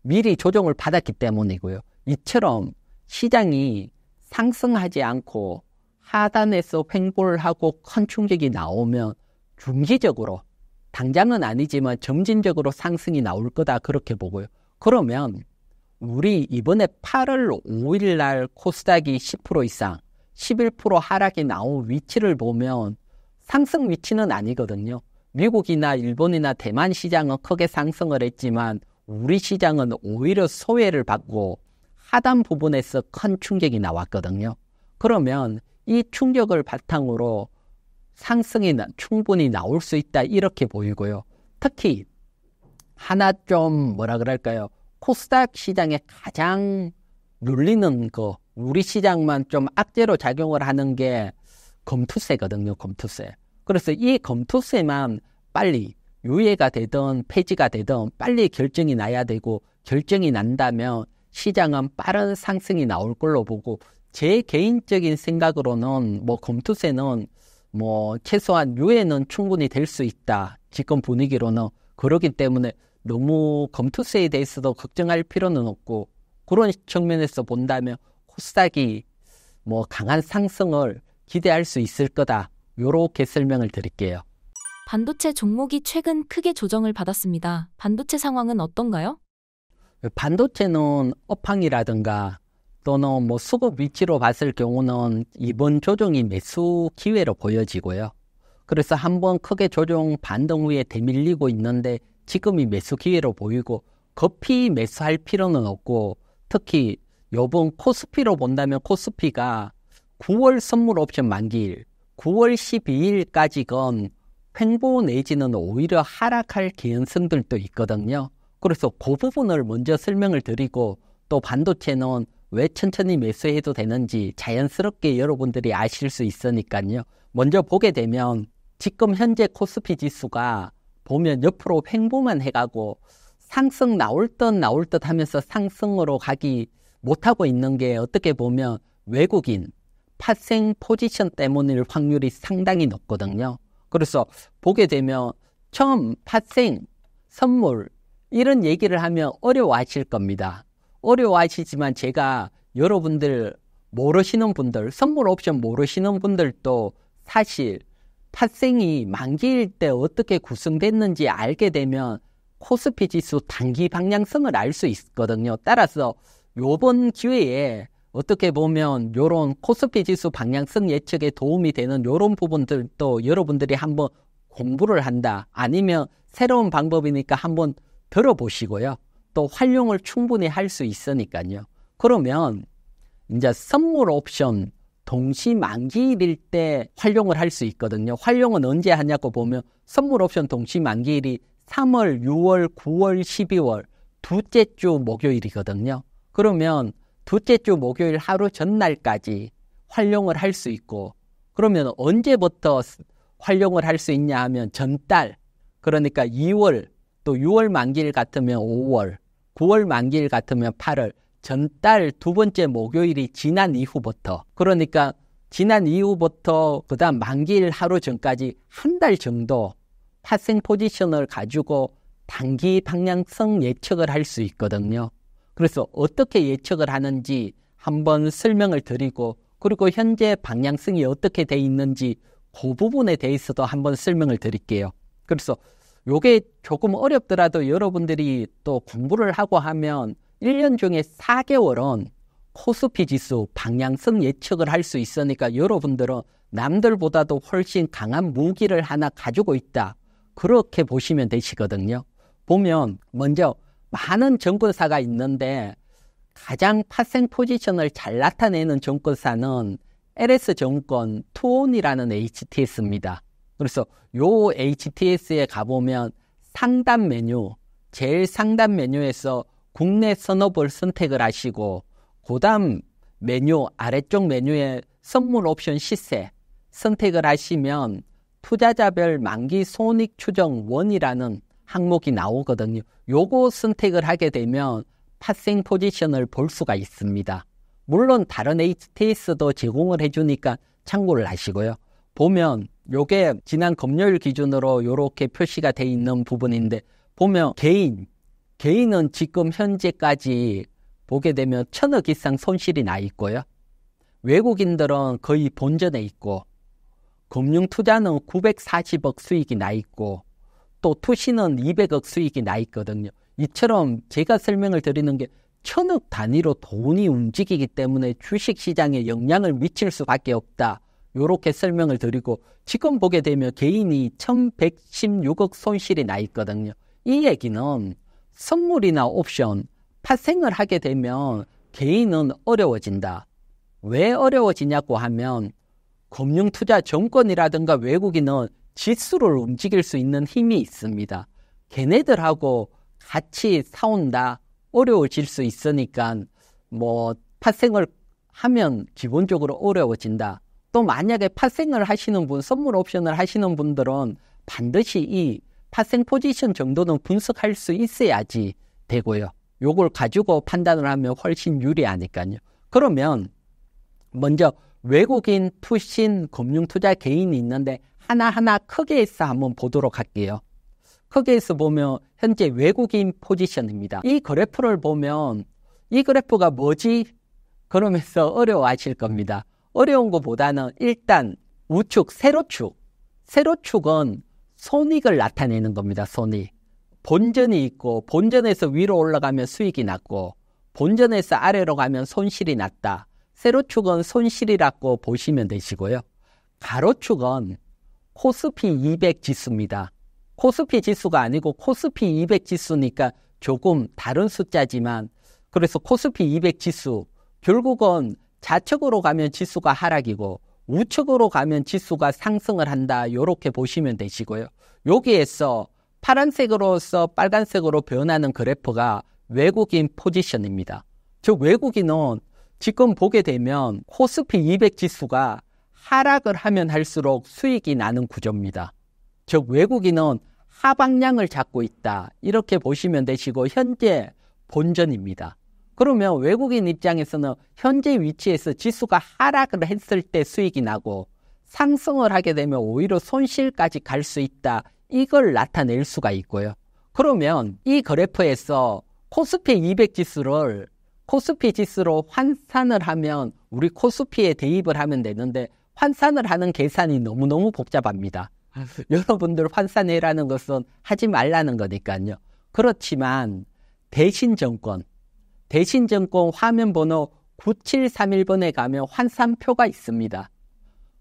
미리 조정을 받았기 때문이고요. 이처럼 시장이 상승하지 않고 하단에서 횡보를 하고 큰 충격이 나오면 중기적으로 당장은 아니지만 점진적으로 상승이 나올 거다 그렇게 보고요. 그러면 우리 이번에 8월 5일 날 코스닥이 10% 이상 11% 하락이 나온 위치를 보면 상승 위치는 아니거든요. 미국이나 일본이나 대만 시장은 크게 상승을 했지만 우리 시장은 오히려 소외를 받고 하단 부분에서 큰 충격이 나왔거든요. 그러면 이 충격을 바탕으로 상승이 나, 충분히 나올 수 있다 이렇게 보이고요. 특히 하나 좀 뭐라 그럴까요? 코스닥 시장에 가장 눌리는 거 우리 시장만 좀 악재로 작용을 하는 게 검투세거든요. 검투세. 그래서 이 검투세만 빨리 유예가 되든 폐지가 되든 빨리 결정이 나야 되고 결정이 난다면 시장은 빠른 상승이 나올 걸로 보고 제 개인적인 생각으로는 뭐 검투세는 뭐 최소한 유예는 충분히 될 수 있다. 지금 분위기로는 그러기 때문에 너무 검투세에 대해서도 걱정할 필요는 없고 그런 측면에서 본다면 코스닥이 뭐 강한 상승을 기대할 수 있을 거다. 요렇게 설명을 드릴게요. 반도체 종목이 최근 크게 조정을 받았습니다. 반도체 상황은 어떤가요? 반도체는 업황이라든가 또는 뭐 수급 위치로 봤을 경우는 이번 조정이 매수 기회로 보여지고요. 그래서 한번 크게 조정 반등 후에 대밀리고 있는데 지금이 매수 기회로 보이고 급히 매수할 필요는 없고 특히 요번 코스피로 본다면 코스피가 9월 선물 옵션 만기일 9월 12일까지건 횡보 내지는 오히려 하락할 개연성들도 있거든요. 그래서 그 부분을 먼저 설명을 드리고 또 반도체는 왜 천천히 매수해도 되는지 자연스럽게 여러분들이 아실 수 있으니까요. 먼저 보게 되면 지금 현재 코스피 지수가 보면 옆으로 횡보만 해가고 상승 나올 듯 나올 듯 하면서 상승으로 가기 못하고 있는 게 어떻게 보면 외국인 파생 포지션 때문일 확률이 상당히 높거든요. 그래서 보게 되면 처음 파생 선물 이런 얘기를 하면 어려워하실 겁니다. 어려워하시지만 제가 여러분들 모르시는 분들, 선물 옵션 모르시는 분들도 사실 팥생이 만기일 때 어떻게 구성됐는지 알게 되면 코스피 지수 단기 방향성을 알 수 있거든요. 따라서 요번 기회에 어떻게 보면 요런 코스피 지수 방향성 예측에 도움이 되는 요런 부분들도 여러분들이 한번 공부를 한다 아니면 새로운 방법이니까 한번 들어보시고요. 또 활용을 충분히 할 수 있으니까요. 그러면 이제 선물 옵션 동시 만기일일 때 활용을 할 수 있거든요. 활용은 언제 하냐고 보면 선물 옵션 동시 만기일이 3월, 6월, 9월, 12월 두째 주 목요일이거든요. 그러면 두째 주 목요일 하루 전날까지 활용을 할 수 있고 그러면 언제부터 활용을 할 수 있냐 하면 전달 그러니까 2월 또 6월 만기일 같으면 5월, 9월 만기일 같으면 8월, 전달 두 번째 목요일이 지난 이후부터 그러니까 지난 이후부터 그다음 만기일 하루 전까지 한 달 정도 파생 포지션을 가지고 단기 방향성 예측을 할 수 있거든요. 그래서 어떻게 예측을 하는지 한번 설명을 드리고 그리고 현재 방향성이 어떻게 돼 있는지 그 부분에 대해서도 한번 설명을 드릴게요. 그래서 요게 조금 어렵더라도 여러분들이 또 공부를 하고 하면 1년 중에 4개월은 코스피 지수 방향성 예측을 할 수 있으니까 여러분들은 남들보다도 훨씬 강한 무기를 하나 가지고 있다. 그렇게 보시면 되시거든요. 보면 먼저 많은 정권사가 있는데 가장 파생 포지션을 잘 나타내는 정권사는 LS 정권 투온이라는 HTS입니다. 그래서 요 HTS에 가보면 상단 메뉴, 제일 상단 메뉴에서 국내 선업을 선택을 하시고, 그 다음 메뉴, 아래쪽 메뉴에 선물 옵션 시세 선택을 하시면 투자자별 만기 손익 추정 원이라는 항목이 나오거든요. 요거 선택을 하게 되면 파생 포지션을 볼 수가 있습니다. 물론 다른 HTS도 제공을 해주니까 참고를 하시고요. 보면 요게 지난 금요일 기준으로 요렇게 표시가 돼 있는 부분인데 보면 개인 개인은 지금 현재까지 보게 되면 천억 이상 손실이 나 있고요. 외국인들은 거의 본전에 있고 금융 투자는 940억 수익이 나 있고 또 투시는 200억 수익이 나 있거든요. 이처럼 제가 설명을 드리는 게 천억 단위로 돈이 움직이기 때문에 주식 시장에 영향을 미칠 수밖에 없다. 요렇게 설명을 드리고 지금 보게 되면 개인이 1116억 손실이 나 있거든요. 이 얘기는 선물이나 옵션 파생을 하게 되면 개인은 어려워진다. 왜 어려워지냐고 하면 금융투자 정권이라든가 외국인은 지수를 움직일 수 있는 힘이 있습니다. 걔네들하고 같이 사온다. 어려워질 수 있으니까 뭐 파생을 하면 기본적으로 어려워진다. 또 만약에 파생을 하시는 분, 선물 옵션을 하시는 분들은 반드시 이 파생 포지션 정도는 분석할 수 있어야지 되고요. 요걸 가지고 판단을 하면 훨씬 유리하니까요. 그러면 먼저 외국인 투신 금융 투자 개인이 있는데 하나하나 크게 해서 한번 보도록 할게요. 크게 해서 보면 현재 외국인 포지션입니다. 이 그래프를 보면 이 그래프가 뭐지? 그러면서 어려워하실 겁니다. 어려운 것보다는 일단 우측 세로축. 세로축은 손익을 나타내는 겁니다. 손익. 본전이 있고 본전에서 위로 올라가면 수익이 낮고 본전에서 아래로 가면 손실이 낮다. 세로축은 손실이라고 보시면 되시고요. 가로축은 코스피 200 지수입니다. 코스피 지수가 아니고 코스피 200 지수니까 조금 다른 숫자지만 그래서 코스피 200 지수 결국은 좌측으로 가면 지수가 하락이고 우측으로 가면 지수가 상승을 한다. 이렇게 보시면 되시고요. 여기에서 파란색으로서 빨간색으로 변하는 그래프가 외국인 포지션입니다. 즉 외국인은 지금 보게 되면 코스피 200 지수가 하락을 하면 할수록 수익이 나는 구조입니다. 즉 외국인은 하방량을 잡고 있다. 이렇게 보시면 되시고 현재 본전입니다. 그러면 외국인 입장에서는 현재 위치에서 지수가 하락을 했을 때 수익이 나고 상승을 하게 되면 오히려 손실까지 갈 수 있다. 이걸 나타낼 수가 있고요. 그러면 이 그래프에서 코스피 200 지수를 코스피 지수로 환산을 하면 우리 코스피에 대입을 하면 되는데 환산을 하는 계산이 너무너무 복잡합니다. 여러분들 환산해라는 것은 하지 말라는 거니까요. 그렇지만 대신 정권, 대신증권 화면 번호 9731번에 가면 환산표가 있습니다.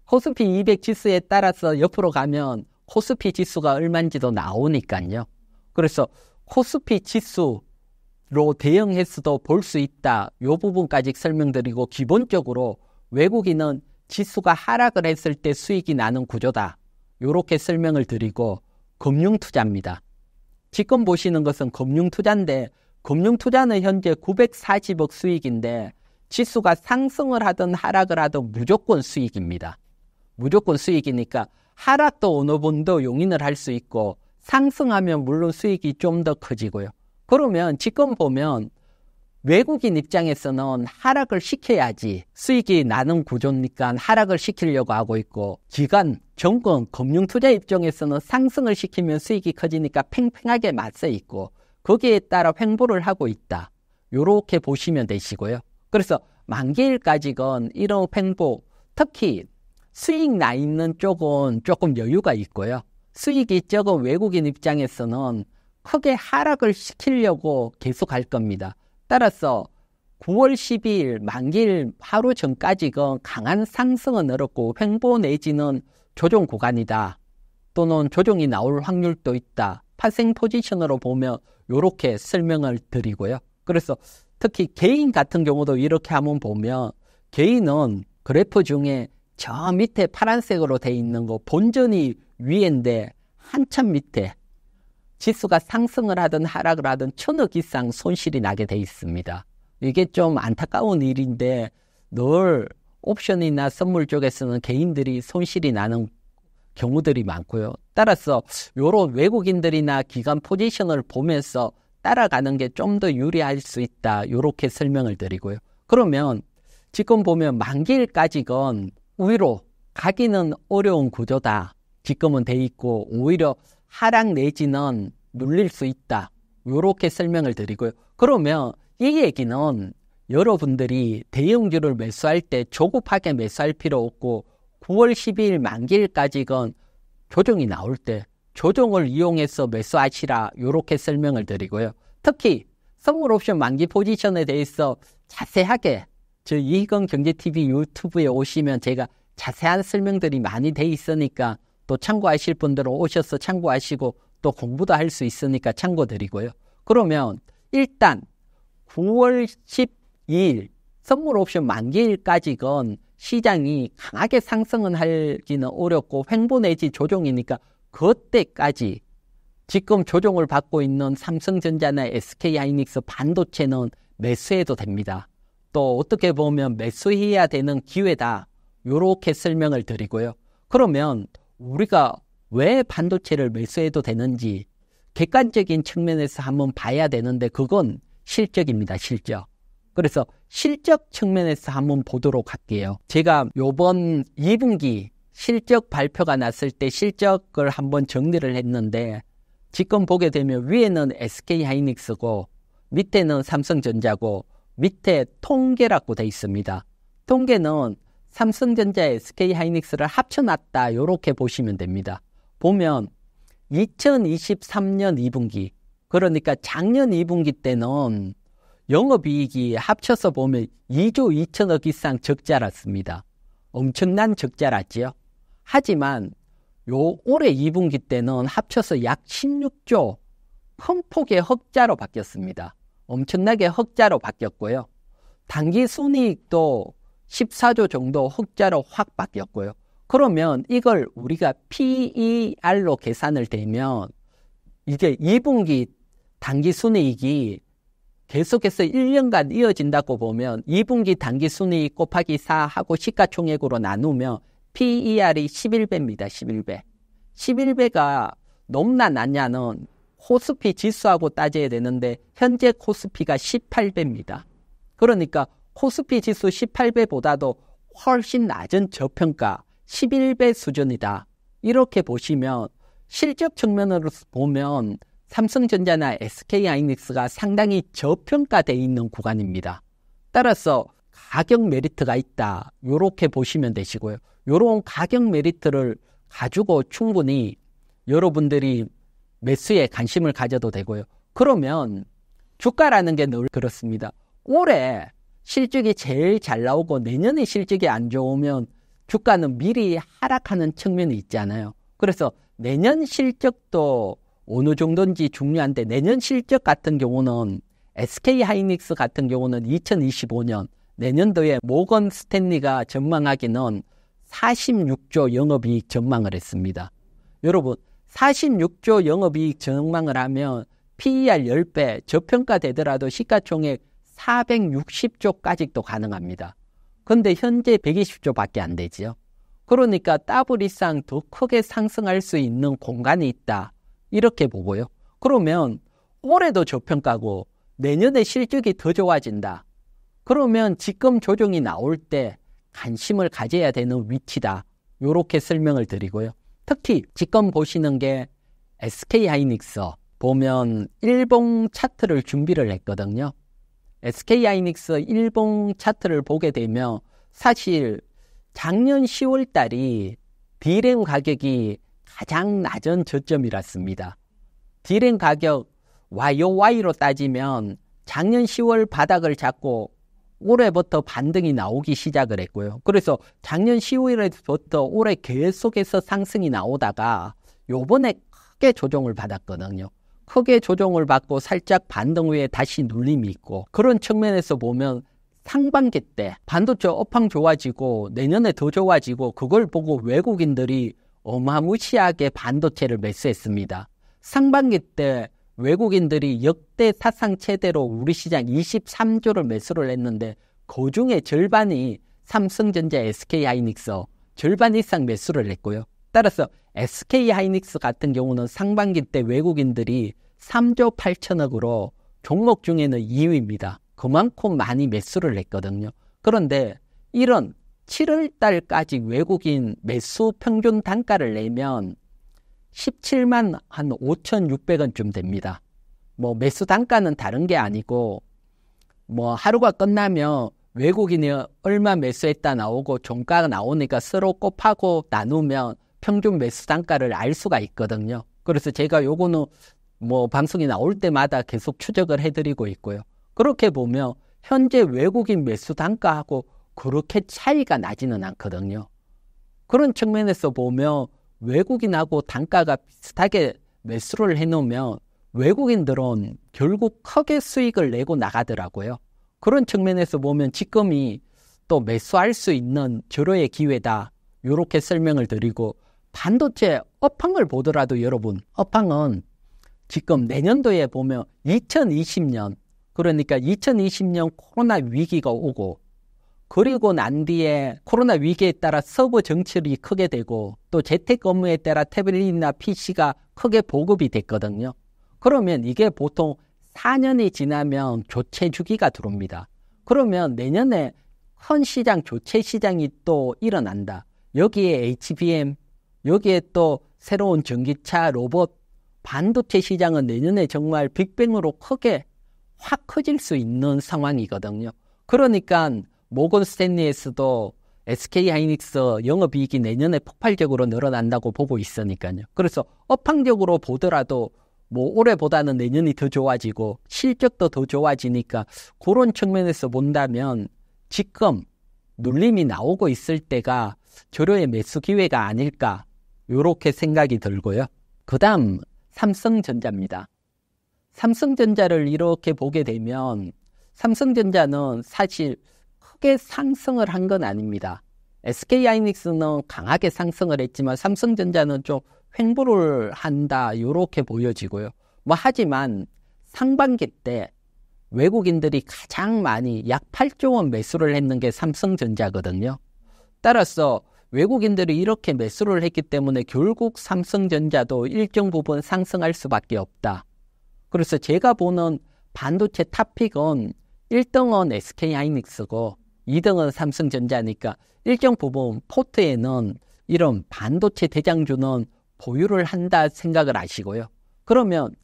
코스피 200 지수에 따라서 옆으로 가면 코스피 지수가 얼마인지도 나오니까요. 그래서 코스피 지수로 대응해서도 볼 수 있다. 요 부분까지 설명드리고 기본적으로 외국인은 지수가 하락을 했을 때 수익이 나는 구조다. 요렇게 설명을 드리고 금융투자입니다. 지금 보시는 것은 금융투자인데 금융 투자는 현재 940억 수익인데 지수가 상승을 하든 하락을 하든 무조건 수익입니다. 무조건 수익이니까 하락도 어느 분도 용인을 할 수 있고 상승하면 물론 수익이 좀 더 커지고요. 그러면 지금 보면 외국인 입장에서는 하락을 시켜야지 수익이 나는 구조니까 하락을 시키려고 하고 있고 기관, 정권, 금융투자 입장에서는 상승을 시키면 수익이 커지니까 팽팽하게 맞서 있고 거기에 따라 횡보를 하고 있다. 요렇게 보시면 되시고요. 그래서 만기일까지건 이런 횡보, 특히 수익 나 있는 쪽은 조금 여유가 있고요. 수익이 적은 외국인 입장에서는 크게 하락을 시키려고 계속 할 겁니다. 따라서 9월 12일 만기일 하루 전까지건 강한 상승은 어렵고 횡보 내지는 조정 구간이다. 또는 조정이 나올 확률도 있다. 파생 포지션으로 보면 요렇게 설명을 드리고요. 그래서 특히 개인 같은 경우도 이렇게 한번 보면 개인은 그래프 중에 저 밑에 파란색으로 돼 있는 거 본전이 위인데 한참 밑에 지수가 상승을 하든 하락을 하든 천억 이상 손실이 나게 돼 있습니다. 이게 좀 안타까운 일인데 늘 옵션이나 선물 쪽에서는 개인들이 손실이 나는 경우들이 많고요. 따라서 이런 외국인들이나 기관 포지션을 보면서 따라가는 게 좀 더 유리할 수 있다. 이렇게 설명을 드리고요. 그러면 지금 보면 만기일까지건 위로 가기는 어려운 구조다. 지금은 돼 있고 오히려 하락 내지는 눌릴 수 있다. 이렇게 설명을 드리고요. 그러면 이 얘기는 여러분들이 대형주를 매수할 때 조급하게 매수할 필요 없고 9월 12일 만기일까지건 조정이 나올 때 조정을 이용해서 매수하시라 이렇게 설명을 드리고요. 특히 선물옵션 만기 포지션에 대해서 자세하게 저이익원 경제TV 유튜브에 오시면 제가 자세한 설명들이 많이 돼 있으니까 또 참고하실 분들은 오셔서 참고하시고 또 공부도 할 수 있으니까 참고드리고요. 그러면 일단 9월 12일 선물옵션 만기일까지건 시장이 강하게 상승은 하기는 어렵고 횡보 내지 조정이니까 그때까지 지금 조정을 받고 있는 삼성전자나 SK하이닉스 반도체는 매수해도 됩니다. 또 어떻게 보면 매수해야 되는 기회다. 요렇게 설명을 드리고요. 그러면 우리가 왜 반도체를 매수해도 되는지 객관적인 측면에서 한번 봐야 되는데 그건 실적입니다. 실적. 그래서 실적 측면에서 한번 보도록 할게요. 제가 요번 2분기 실적 발표가 났을 때 실적을 한번 정리를 했는데 지금 보게 되면 위에는 SK 하이닉스고 밑에는 삼성전자고 밑에 통계라고 돼 있습니다. 통계는 삼성전자 SK 하이닉스를 합쳐놨다 이렇게 보시면 됩니다. 보면 2023년 2분기 그러니까 작년 2분기 때는 영업이익이 합쳐서 보면 2조 2천억 이상 적자랐습니다 엄청난 적자났지요. 하지만 요 올해 2분기 때는 합쳐서 약 16조 큰 폭의 흑자로 바뀌었습니다. 엄청나게 흑자로 바뀌었고요. 단기 순이익도 14조 정도 흑자로 확 바뀌었고요. 그러면 이걸 우리가 PER로 계산을 되면 이제 2분기 단기 순이익이 계속해서 1년간 이어진다고 보면 2분기 단기 순이익 곱하기 4하고 시가총액으로 나누면 PER이 11배입니다. 11배. 11배가 높나 낮냐는 코스피 지수하고 따져야 되는데 현재 코스피가 18배입니다. 그러니까 코스피 지수 18배보다도 훨씬 낮은 저평가 11배 수준이다. 이렇게 보시면 실적 측면으로 보면 삼성전자나 SK하이닉스가 상당히 저평가되어 있는 구간입니다. 따라서 가격 메리트가 있다. 요렇게 보시면 되시고요. 요런 가격 메리트를 가지고 충분히 여러분들이 매수에 관심을 가져도 되고요. 그러면 주가라는 게 늘 그렇습니다. 올해 실적이 제일 잘 나오고 내년에 실적이 안 좋으면 주가는 미리 하락하는 측면이 있잖아요. 그래서 내년 실적도 어느 정도인지 중요한데 내년 실적 같은 경우는 SK 하이닉스 같은 경우는 2025년 내년도에 모건 스탠리가 전망하기는 46조 영업이익 전망을 했습니다. 여러분 46조 영업이익 전망을 하면 PER 10배 저평가되더라도 시가총액 460조까지도 가능합니다. 근데 현재 120조밖에 안 되지요. 그러니까 따블 이상 더 크게 상승할 수 있는 공간이 있다. 이렇게 보고요. 그러면 올해도 저평가고 내년에 실적이 더 좋아진다. 그러면 지금 조정이 나올 때 관심을 가져야 되는 위치다. 요렇게 설명을 드리고요. 특히 지금 보시는 게 SK 하이닉스 보면 일봉 차트를 준비를 했거든요. SK 하이닉스 일봉 차트를 보게 되면 사실 작년 10월 달이 디램 가격이 가장 낮은 저점이랐습니다. 디렌 가격 YOY로 따지면 작년 10월 바닥을 잡고 올해부터 반등이 나오기 시작을 했고요. 그래서 작년 10월부터 올해 계속해서 상승이 나오다가 요번에 크게 조정을 받았거든요. 크게 조정을 받고 살짝 반등 후에 다시 눌림이 있고 그런 측면에서 보면 상반기 때 반도체 업황 좋아지고 내년에 더 좋아지고 그걸 보고 외국인들이 어마무시하게 반도체를 매수했습니다. 상반기 때 외국인들이 역대 사상 최대로 우리 시장 23조를 매수를 했는데 그 중에 절반이 삼성전자 SK하이닉스 절반 이상 매수를 했고요. 따라서 SK하이닉스 같은 경우는 상반기 때 외국인들이 3조 8천억으로 종목 중에는 2위입니다. 그만큼 많이 매수를 했거든요. 그런데 이런 7월 달까지 외국인 매수 평균 단가를 내면 17만 한 5,600원쯤 됩니다. 뭐 매수 단가는 다른 게 아니고 뭐 하루가 끝나면 외국인이 얼마 매수했다 나오고 종가가 나오니까 서로 곱하고 나누면 평균 매수 단가를 알 수가 있거든요. 그래서 제가 요거는 뭐 방송이 나올 때마다 계속 추적을 해드리고 있고요. 그렇게 보면 현재 외국인 매수 단가하고 그렇게 차이가 나지는 않거든요. 그런 측면에서 보면 외국인하고 단가가 비슷하게 매수를 해놓으면 외국인들은 결국 크게 수익을 내고 나가더라고요. 그런 측면에서 보면 지금이 또 매수할 수 있는 절호의 기회다. 이렇게 설명을 드리고 반도체 업황을 보더라도 여러분 업황은 지금 내년도에 보면 2020년 그러니까 2020년 코로나 위기가 오고 그리고 난 뒤에 코로나 위기에 따라 서버 정출이 크게 되고 또 재택 업무에 따라 태블릿이나 PC가 크게 보급이 됐거든요. 그러면 이게 보통 4년이 지나면 교체 주기가 들어옵니다. 그러면 내년에 큰 시장 교체 시장이 또 일어난다. 여기에 HBM, 여기에 또 새로운 전기차 로봇, 반도체 시장은 내년에 정말 빅뱅으로 크게 확 커질 수 있는 상황이거든요. 그러니까 모건 스탠리에서도 SK 하이닉스 영업이익이 내년에 폭발적으로 늘어난다고 보고 있으니까요. 그래서 업황적으로 보더라도 뭐 올해보다는 내년이 더 좋아지고 실적도 더 좋아지니까 그런 측면에서 본다면 지금 눌림이 나오고 있을 때가 저료의 매수 기회가 아닐까 이렇게 생각이 들고요. 그 다음 삼성전자입니다. 삼성전자를 이렇게 보게 되면 삼성전자는 사실 크게 상승을 한 건 아닙니다. SK 하이닉스는 강하게 상승을 했지만 삼성전자는 좀 횡보를 한다 이렇게 보여지고요. 뭐 하지만 상반기 때 외국인들이 가장 많이 약 8조 원 매수를 했는 게 삼성전자거든요. 따라서 외국인들이 이렇게 매수를 했기 때문에 결국 삼성전자도 일정 부분 상승할 수밖에 없다. 그래서 제가 보는 반도체 탑픽은 1등은 SK하이닉스고 2등은 삼성전자니까 일정 부분 포트에는 이런 반도체 대장주는 보유를 한다 생각을 하시고요 그러면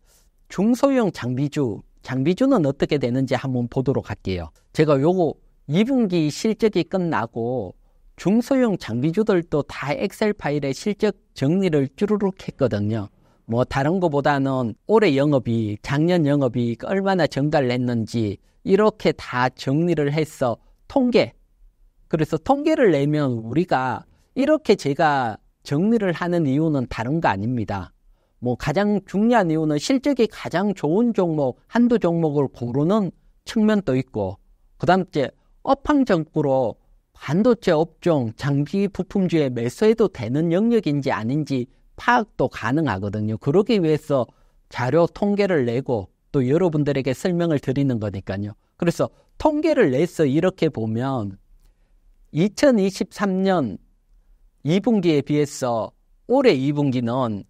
중소형 장비주, 장비주는 어떻게 되는지 한번 보도록 할게요. 제가 요거 2분기 실적이 끝나고 중소형 장비주들도 다 엑셀 파일에 실적 정리를 쭈루룩 했거든요. 뭐 다른 거보다는 올해 영업이 작년 영업이 얼마나 증가를 했는지 이렇게 다 정리를 해서 통계. 그래서 통계를 내면 우리가 이렇게 제가 정리를 하는 이유는 다른 거 아닙니다. 뭐 가장 중요한 이유는 실적이 가장 좋은 종목, 한두 종목을 고르는 측면도 있고, 그 다음째 업황정구로 반도체 업종, 장비 부품주에 매수해도 되는 영역인지 아닌지 파악도 가능하거든요. 그러기 위해서 자료 통계를 내고 또 여러분들에게 설명을 드리는 거니까요. 그래서 통계를 내서 이렇게 보면 2023년 2분기에 비해서 올해 2분기는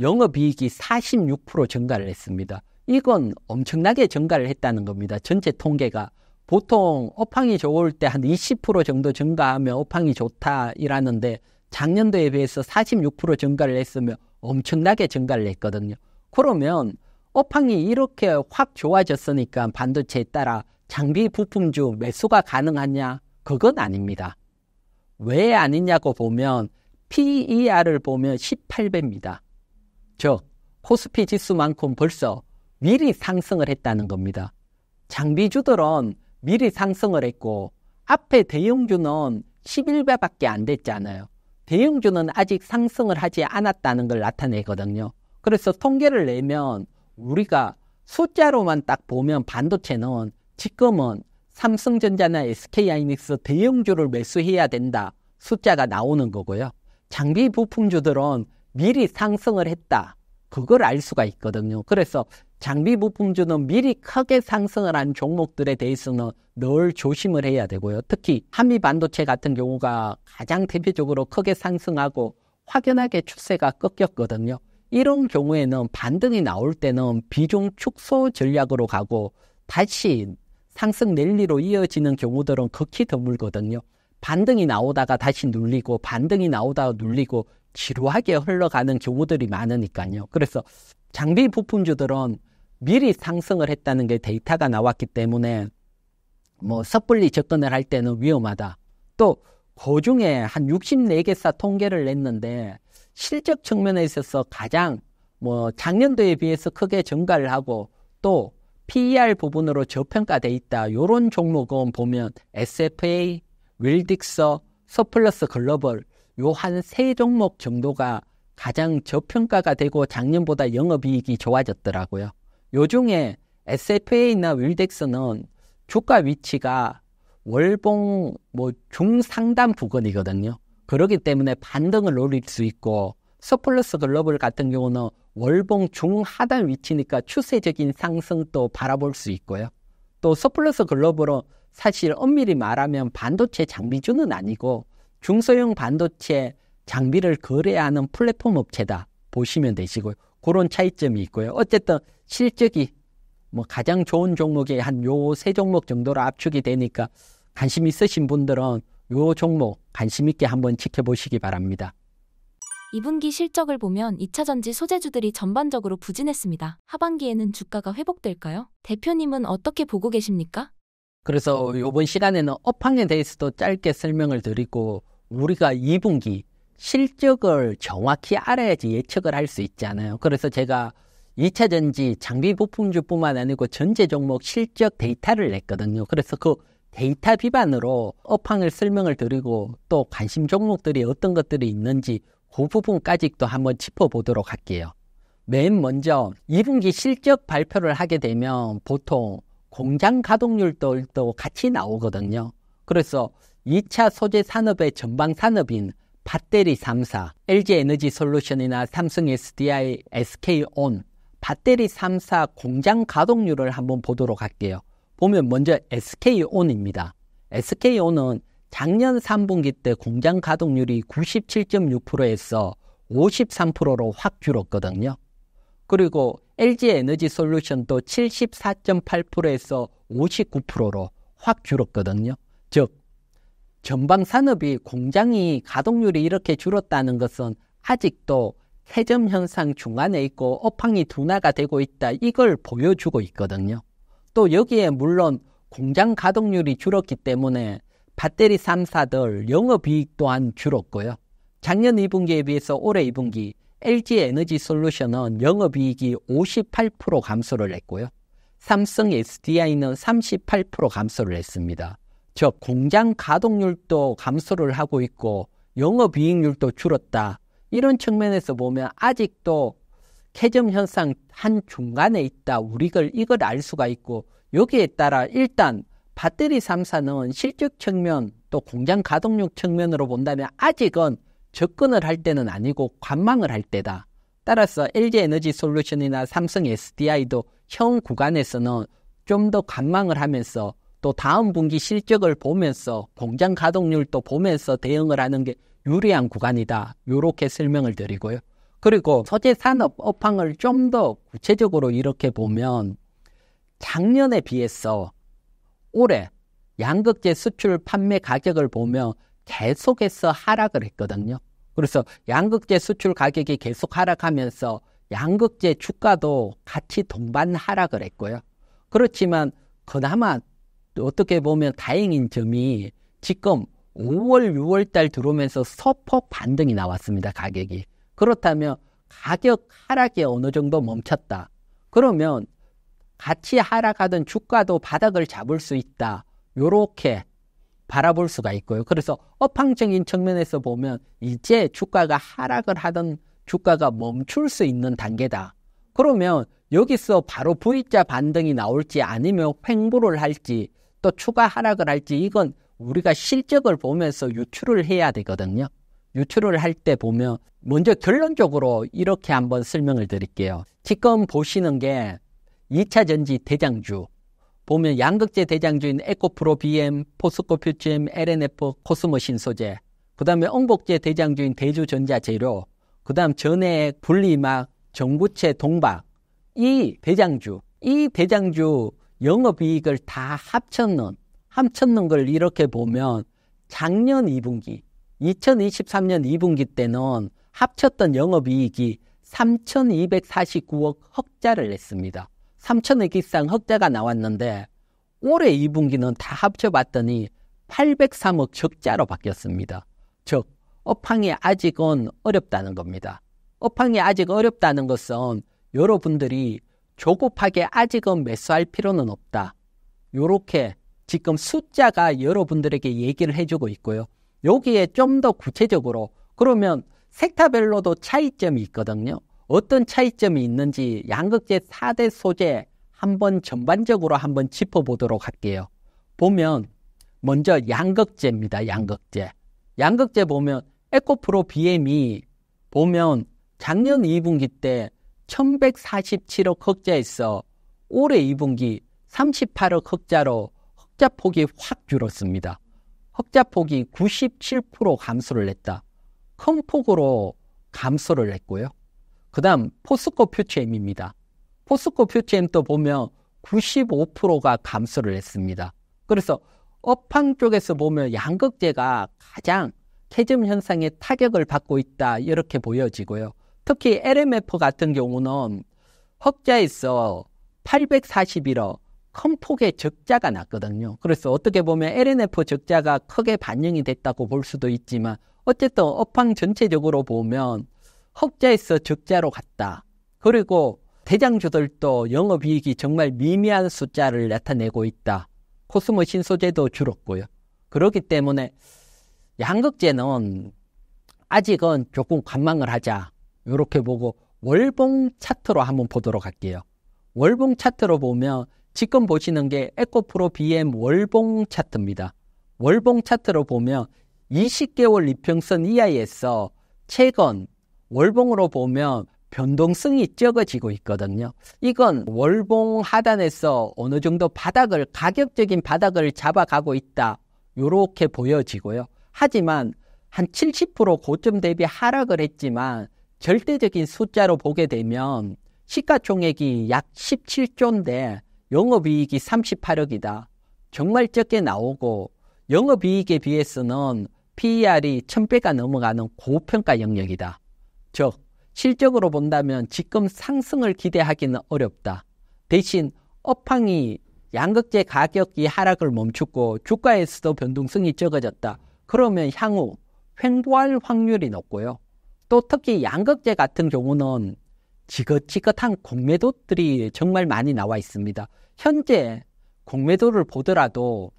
영업이익이 46% 증가를 했습니다. 이건 엄청나게 증가를 했다는 겁니다. 전체 통계가 보통 업황이 좋을 때 한 20% 정도 증가하면 업황이 좋다 이라는데 작년도에 비해서 46% 증가를 했으면 엄청나게 증가를 했거든요. 그러면 업황이 이렇게 확 좋아졌으니까 반도체에 따라 장비 부품주 매수가 가능하냐? 그건 아닙니다. 왜 아니냐고 보면 PER을 보면 18배입니다. 즉, 코스피 지수만큼 벌써 미리 상승을 했다는 겁니다. 장비주들은 미리 상승을 했고 앞에 대형주는 11배밖에 안 됐잖아요. 대형주는 아직 상승을 하지 않았다는 걸 나타내거든요. 그래서 통계를 내면 우리가 숫자로만 딱 보면 반도체는 지금은 삼성전자나 SK하이닉스 대형주를 매수해야 된다 숫자가 나오는 거고요. 장비 부품주들은 미리 상승을 했다. 그걸 알 수가 있거든요. 그래서 장비 부품주는 미리 크게 상승을 한 종목들에 대해서는 늘 조심을 해야 되고요. 특히 한미 반도체 같은 경우가 가장 대표적으로 크게 상승하고 확연하게 추세가 꺾였거든요. 이런 경우에는 반등이 나올 때는 비중 축소 전략으로 가고 다시 상승 랠리로 이어지는 경우들은 극히 드물거든요. 반등이 나오다가 다시 눌리고 반등이 나오다가 눌리고 지루하게 흘러가는 경우들이 많으니까요. 그래서 장비 부품주들은 미리 상승을 했다는 게 데이터가 나왔기 때문에 뭐 섣불리 접근을 할 때는 위험하다. 또 고중에 그한 64개사 통계를 냈는데 실적 측면에 있어서 가장 뭐 작년도에 비해서 크게 증가를 하고 또 PER 부분으로 저평가돼 있다. 요런 종목은 보면 SFA, 윌딕서, 서플러스 글로벌 요 한 세 종목 정도가 가장 저평가가 되고 작년보다 영업이익이 좋아졌더라고요. 요 중에 SFA나 윌덱스는 주가 위치가 월봉 뭐 중상단 부근이거든요. 그렇기 때문에 반등을 노릴 수 있고 서플러스 글로벌 같은 경우는 월봉 중하단 위치니까 추세적인 상승도 바라볼 수 있고요. 또 서플러스 글로벌은 사실 엄밀히 말하면 반도체 장비주는 아니고 중소형 반도체 장비를 거래하는 플랫폼 업체다 보시면 되시고요. 그런 차이점이 있고요. 어쨌든 실적이 뭐 가장 좋은 종목의한 요 세 종목 정도로 압축이 되니까 관심 있으신 분들은 요 종목 관심 있게 한번 지켜보시기 바랍니다. 2분기 실적을 보면 2차전지 소재주들이 전반적으로 부진했습니다. 하반기에는 주가가 회복될까요? 대표님은 어떻게 보고 계십니까? 그래서 이번 시간에는 업황에 대해서도 짧게 설명을 드리고 우리가 2분기 실적을 정확히 알아야지 예측을 할 수 있잖아요. 그래서 제가 2차전지 장비 부품주뿐만 아니고 전제 종목 실적 데이터를 냈거든요. 그래서 그 데이터 비반으로 업황을 설명을 드리고 또 관심 종목들이 어떤 것들이 있는지 그 부분까지도 한번 짚어보도록 할게요. 맨 먼저 2분기 실적 발표를 하게 되면 보통 공장 가동률도 같이 나오거든요. 그래서 2차 소재 산업의 전방 산업인 밧데리 3사, LG 에너지 솔루션이나 삼성 SDI, SK 온, 밧데리 3사 공장 가동률을 한번 보도록 할게요. 보면 먼저 SK온입니다. SK온은 작년 3분기 때 공장 가동률이 97.6%에서 53%로 확 줄었거든요. 그리고 LG 에너지 솔루션도 74.8%에서 59%로 확 줄었거든요. 즉, 전방 산업이 공장이 가동률이 이렇게 줄었다는 것은 아직도 폐점 현상 중간에 있고 업황이 둔화가 되고 있다 이걸 보여주고 있거든요. 또 여기에 물론 공장 가동률이 줄었기 때문에 배터리 3사들 영업이익 또한 줄었고요. 작년 2분기에 비해서 올해 2분기 LG 에너지 솔루션은 영업이익이 58% 감소를 했고요. 삼성 SDI는 38% 감소를 했습니다. 즉 공장 가동률도 감소를 하고 있고 영업이익률도 줄었다. 이런 측면에서 보면 아직도 캐점 현상 한 중간에 있다. 우리걸 이걸 알 수가 있고 여기에 따라 일단 배터리 3사는 실적 측면 또 공장 가동률 측면으로 본다면 아직은 접근을 할 때는 아니고 관망을 할 때다. 따라서 LG 에너지 솔루션이나 삼성 SDI도 현 구간에서는 좀 더 관망을 하면서 또 다음 분기 실적을 보면서 공장 가동률도 보면서 대응을 하는 게 유리한 구간이다. 요렇게 설명을 드리고요. 그리고 소재 산업 업황을 좀 더 구체적으로 이렇게 보면 작년에 비해서 올해 양극재 수출 판매 가격을 보면 계속해서 하락을 했거든요. 그래서 양극재 수출 가격이 계속 하락하면서 양극재 주가도 같이 동반 하락을 했고요. 그렇지만 그나마 어떻게 보면 다행인 점이 지금 5월, 6월 달 들어오면서 서퍼 반등이 나왔습니다, 가격이. 그렇다면 가격 하락이 어느 정도 멈췄다. 그러면 같이 하락하던 주가도 바닥을 잡을 수 있다. 요렇게 바라볼 수가 있고요. 그래서 업황적인 측면에서 보면 이제 주가가 하락을 하던 주가가 멈출 수 있는 단계다. 그러면 여기서 바로 V자 반등이 나올지 아니면 횡보를 할지 또 추가 하락을 할지 이건 우리가 실적을 보면서 유출을 해야 되거든요. 유출을 할 때 보면 먼저 결론적으로 이렇게 한번 설명을 드릴게요. 지금 보시는 게 2차 전지 대장주 보면 양극재 대장주인 에코프로 BM, 포스코 퓨즘, LNF, 코스모신 소재 그 다음에 엉복재 대장주인 대주전자재료 그 다음 전해액, 분리막, 전구체 동박 이 대장주 이 대장주 영업이익을 다 합쳤는 합쳤는 걸 이렇게 보면 작년 2분기 2023년 2분기 때는 합쳤던 영업이익이 3,249억 흑자를 냈습니다. 3천억 이상 흑자가 나왔는데 올해 2분기는 다 합쳐봤더니 803억 적자로 바뀌었습니다. 즉, 업황이 아직은 어렵다는 겁니다. 업황이 아직 어렵다는 것은 여러분들이 조급하게 아직은 매수할 필요는 없다. 요렇게 지금 숫자가 여러분들에게 얘기를 해주고 있고요. 여기에 좀 더 구체적으로 그러면 섹터별로도 차이점이 있거든요. 어떤 차이점이 있는지 양극재 4대 소재 한번 전반적으로 한번 짚어보도록 할게요. 보면 먼저 양극재입니다. 양극재. 양극재 보면 에코프로 BM이 보면 작년 2분기 때 1147억 흑자에서 올해 2분기 38억 흑자로 흑자 폭이 확 줄었습니다. 흑자폭이 97% 감소를 했다. 큰 폭으로 감소를 했고요. 그 다음 포스코 퓨처엠입니다. 포스코 퓨처엠도 보면 95%가 감소를 했습니다. 그래서 업황 쪽에서 보면 양극재가 가장 캐즘 현상에 타격을 받고 있다 이렇게 보여지고요. 특히 LMF 같은 경우는 흑자에서 841억 큰 폭의 적자가 났거든요. 그래서 어떻게 보면 LNF 적자가 크게 반영이 됐다고 볼 수도 있지만 어쨌든 업황 전체적으로 보면 흑자에서 적자로 갔다. 그리고 대장주들도 영업이익이 정말 미미한 숫자를 나타내고 있다. 코스모 신소재도 줄었고요. 그렇기 때문에 양극재는 아직은 조금 관망을 하자. 이렇게 보고 월봉 차트로 한번 보도록 할게요. 월봉 차트로 보면 지금 보시는 게 에코프로 BM 월봉 차트입니다. 월봉 차트로 보면 20개월 이평선 이하에서 최근 월봉으로 보면 변동성이 적어지고 있거든요. 이건 월봉 하단에서 어느 정도 바닥을 가격적인 바닥을 잡아가고 있다. 요렇게 보여지고요. 하지만 한 70% 고점 대비 하락을 했지만 절대적인 숫자로 보게 되면 시가총액이 약 17조인데 영업이익이 38억이다. 정말 적게 나오고 영업이익에 비해서는 PER이 1000배가 넘어가는 고평가 영역이다. 즉, 실적으로 본다면 지금 상승을 기대하기는 어렵다. 대신 업황이 양극재 가격이 하락을 멈추고 주가에서도 변동성이 적어졌다. 그러면 향후 횡보할 확률이 높고요. 또 특히 양극재 같은 경우는 지긋지긋한 공매도들이 정말 많이 나와 있습니다. 현재 공매도를 보더라도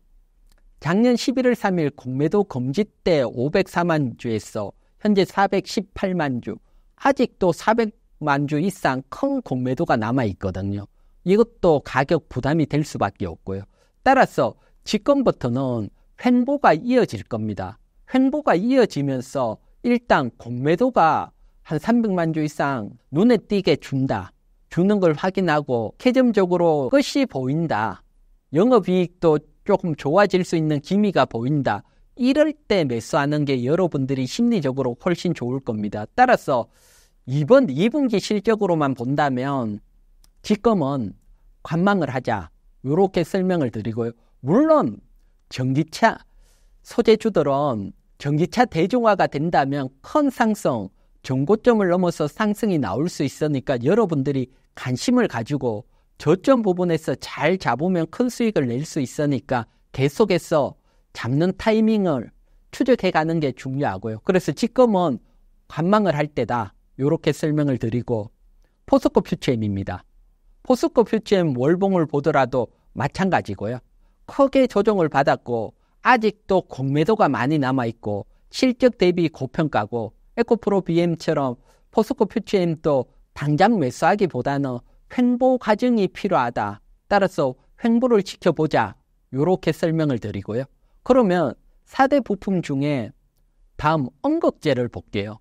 작년 11월 3일 공매도 검지 때 504만 주에서 현재 418만 주, 아직도 400만 주 이상 큰 공매도가 남아 있거든요. 이것도 가격 부담이 될 수밖에 없고요. 따라서 지금부터는 횡보가 이어질 겁니다. 횡보가 이어지면서 일단 공매도가 한 300만 주 이상 눈에 띄게 준다. 주는 걸 확인하고 쾌점적으로 끝이 보인다. 영업이익도 조금 좋아질 수 있는 기미가 보인다. 이럴 때 매수하는 게 여러분들이 심리적으로 훨씬 좋을 겁니다. 따라서 이번 2분기 실적으로만 본다면 기검은 관망을 하자. 이렇게 설명을 드리고요. 물론 전기차 소재주들은 전기차 대중화가 된다면 큰 상승, 정고점을 넘어서 상승이 나올 수 있으니까 여러분들이 관심을 가지고 저점 부분에서 잘 잡으면 큰 수익을 낼 수 있으니까 계속해서 잡는 타이밍을 추적해 가는 게 중요하고요. 그래서 지금은 관망을 할 때다. 이렇게 설명을 드리고 포스코 퓨처엠입니다. 포스코 퓨처엠 월봉을 보더라도 마찬가지고요. 크게 조정을 받았고 아직도 공매도가 많이 남아 있고 실적 대비 고평가고 에코프로 BM처럼 포스코 퓨처엠도 당장 매수하기보다는 횡보 과정이 필요하다. 따라서 횡보를 지켜보자. 요렇게 설명을 드리고요. 그러면 4대 부품 중에 다음 엉겁제를 볼게요.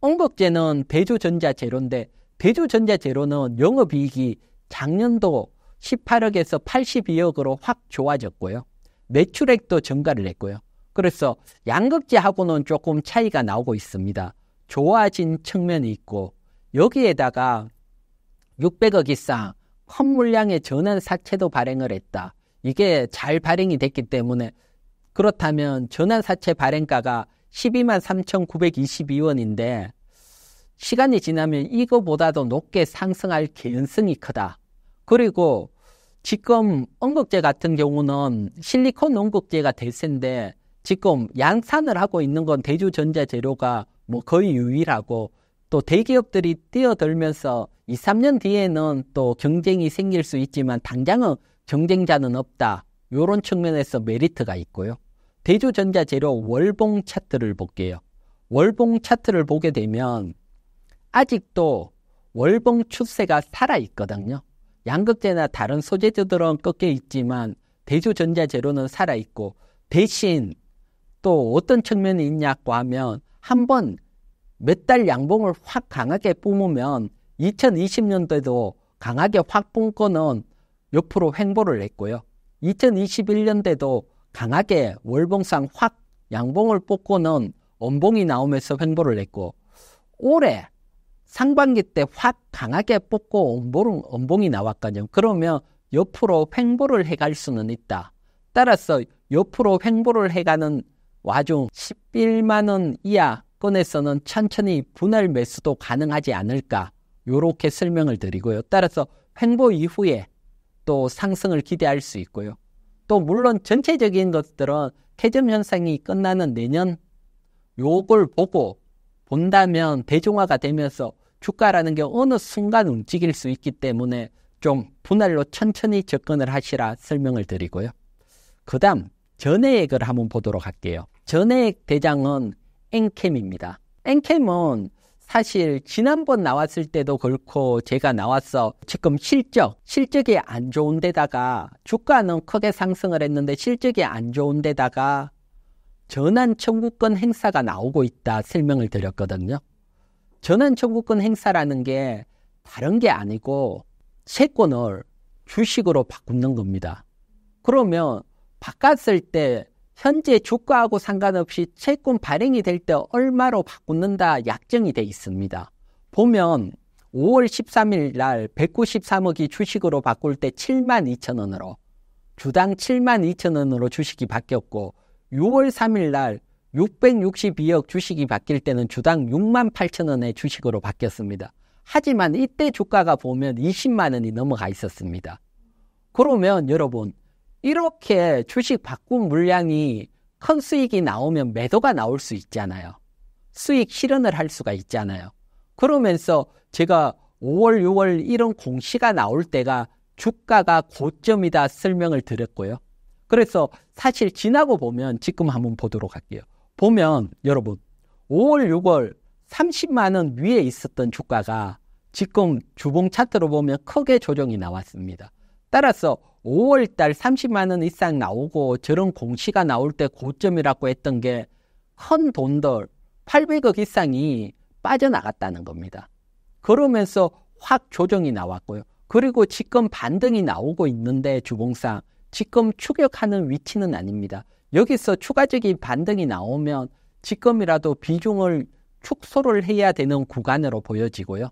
엉겁제는 대조전자 제로인데 대조전자 제로는 영업이익이 작년도 18억에서 82억으로 확 좋아졌고요. 매출액도 증가를 했고요. 그래서 양극재하고는 조금 차이가 나오고 있습니다. 좋아진 측면이 있고 여기에다가 600억 이상 큰 물량의 전환 사채도 발행을 했다. 이게 잘 발행이 됐기 때문에 그렇다면 전환 사채 발행가가 12만 3,922원인데 시간이 지나면 이거보다도 높게 상승할 개연성이 크다. 그리고 지금 언급제 같은 경우는 실리콘 언급제가 대세인데 지금 양산을 하고 있는 건 대주전자재료가 뭐 거의 유일하고 또 대기업들이 뛰어들면서 2, 3년 뒤에는 또 경쟁이 생길 수 있지만 당장은 경쟁자는 없다. 요런 측면에서 메리트가 있고요. 대조전자재료 월봉 차트를 볼게요. 월봉 차트를 보게 되면 아직도 월봉 추세가 살아있거든요. 양극재나 다른 소재들은 꺾여 있지만 대조전자재료는 살아있고 대신 또 어떤 측면이 있냐고 하면 한번몇달 양봉을 확 강하게 뿜으면 2020년대도 강하게 확 뿜고는 옆으로 횡보를 했고요. 2021년대도 강하게 월봉상 확 양봉을 뽑고는 원봉이 나오면서 횡보를 했고 올해 상반기 때 확 강하게 뽑고 원봉, 원봉이 나왔거든요. 그러면 옆으로 횡보를 해갈 수는 있다. 따라서 옆으로 횡보를 해가는 와중 11만원 이하 건에서는 천천히 분할 매수도 가능하지 않을까 요렇게 설명을 드리고요. 따라서 횡보 이후에 또 상승을 기대할 수 있고요. 또 물론 전체적인 것들은 쾌점 현상이 끝나는 내년 요걸 보고 본다면 대중화가 되면서 주가라는 게 어느 순간 움직일 수 있기 때문에 좀 분할로 천천히 접근을 하시라 설명을 드리고요. 그 다음 전해액을 한번 보도록 할게요. 전해액 대장은 엔캠입니다. 엔캠은 사실 지난번 나왔을 때도 그렇고 제가 나왔어 지금 실적 실적이 안 좋은 데다가 주가는 크게 상승을 했는데 실적이 안 좋은 데다가 전환 청구권 행사가 나오고 있다 설명을 드렸거든요. 전환 청구권 행사라는 게 다른 게 아니고 채권을 주식으로 바꾸는 겁니다. 그러면 바꿨을 때 현재 주가하고 상관없이 채권 발행이 될 때 얼마로 바꾸는다 약정이 돼 있습니다. 보면 5월 13일 날 193억이 주식으로 바꿀 때 7만 2천 원으로 주당 7만 2천 원으로 주식이 바뀌었고 6월 3일 날 662억 주식이 바뀔 때는 주당 6만 8천 원의 주식으로 바뀌었습니다. 하지만 이때 주가가 보면 20만 원이 넘어가 있었습니다. 그러면 여러분 이렇게 주식 바꾼 물량이 큰 수익이 나오면 매도가 나올 수 있잖아요. 수익 실현을 할 수가 있잖아요. 그러면서 제가 5월, 6월 이런 공시가 나올 때가 주가가 고점이다 설명을 드렸고요. 그래서 사실 지나고 보면 지금 한번 보도록 할게요. 보면 여러분 5월, 6월 30만원 위에 있었던 주가가 지금 주봉 차트로 보면 크게 조정이 나왔습니다. 따라서 5월달 30만 원 이상 나오고 저런 공시가 나올 때 고점이라고 했던 게 큰 돈들 800억 이상이 빠져나갔다는 겁니다. 그러면서 확 조정이 나왔고요. 그리고 지금 반등이 나오고 있는데 주봉상 지금 추격하는 위치는 아닙니다. 여기서 추가적인 반등이 나오면 지금이라도 비중을 축소를 해야 되는 구간으로 보여지고요.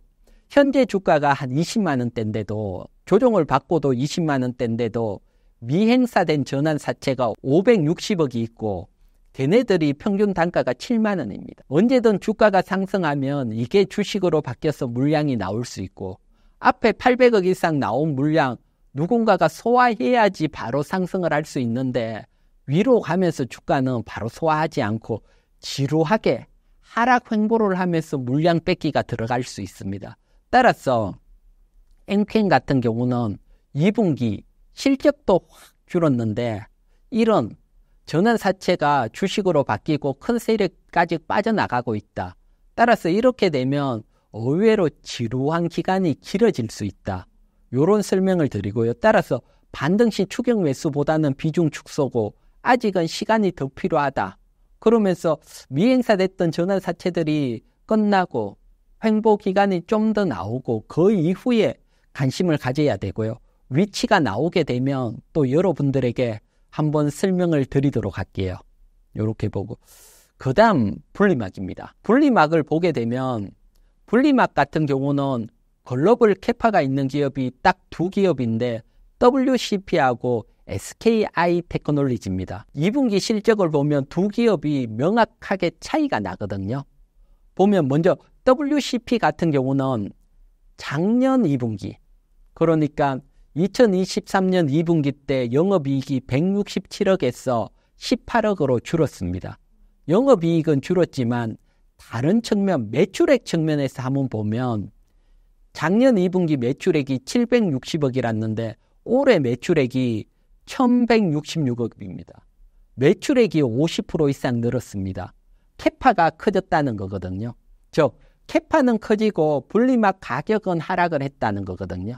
현재 주가가 한 20만 원대인데도 조정을 받고도 20만 원대인데도 미행사된 전환 사채가 560억이 있고 걔네들이 평균 단가가 7만 원입니다. 언제든 주가가 상승하면 이게 주식으로 바뀌어서 물량이 나올 수 있고 앞에 800억 이상 나온 물량 누군가가 소화해야지 바로 상승을 할 수 있는데 위로 가면서 주가는 바로 소화하지 않고 지루하게 하락 횡보를 하면서 물량 뺏기가 들어갈 수 있습니다. 따라서 엠캔 같은 경우는 2분기 실적도 확 줄었는데 이런 전환 사채가 주식으로 바뀌고 큰 세력까지 빠져나가고 있다. 따라서 이렇게 되면 의외로 지루한 기간이 길어질 수 있다. 요런 설명을 드리고요. 따라서 반등시 추격 매수보다는 비중 축소고 아직은 시간이 더 필요하다. 그러면서 미행사됐던 전환 사채들이 끝나고 횡보 기간이 좀 더 나오고 그 이후에 관심을 가져야 되고요. 위치가 나오게 되면 또 여러분들에게 한번 설명을 드리도록 할게요. 이렇게 보고. 그 다음 분리막입니다. 분리막을 보게 되면 분리막 같은 경우는 글로벌 캐파가 있는 기업이 딱 두 기업인데 WCP하고 SKI 테크놀리지입니다. 2분기 실적을 보면 두 기업이 명확하게 차이가 나거든요. 보면 먼저 WCP 같은 경우는 작년 2분기 그러니까 2023년 2분기 때 영업이익이 167억에서 18억으로 줄었습니다. 영업이익은 줄었지만 다른 측면, 매출액 측면에서 한번 보면 작년 2분기 매출액이 760억이랐는데 올해 매출액이 1166억입니다. 매출액이 50% 이상 늘었습니다. 캐파가 커졌다는 거거든요. 즉, 캐파는 커지고 분리막 가격은 하락을 했다는 거거든요.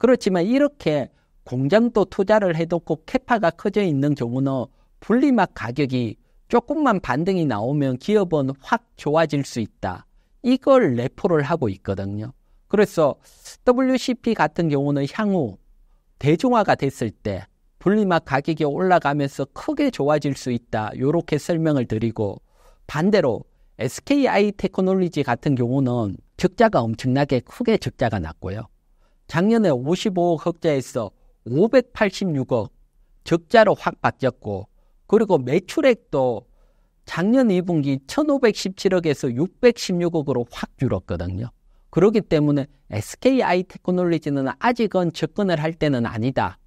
그렇지만 이렇게 공장도 투자를 해뒀고 캐파가 커져 있는 경우는 분리막 가격이 조금만 반등이 나오면 기업은 확 좋아질 수 있다. 이걸 레포를 하고 있거든요. 그래서 WCP 같은 경우는 향후 대중화가 됐을 때 분리막 가격이 올라가면서 크게 좋아질 수 있다. 이렇게 설명을 드리고 반대로 SKI 테크놀로지 같은 경우는 적자가 엄청나게 크게 적자가 났고요. 작년에 55억 흑자에서 586억 적자로 확 바뀌었고 그리고 매출액도 작년 2분기 1517억에서 616억으로 확 줄었거든요. 그렇기 때문에 SKI 테크놀로지는 아직은 접근을 할 때는 아니다.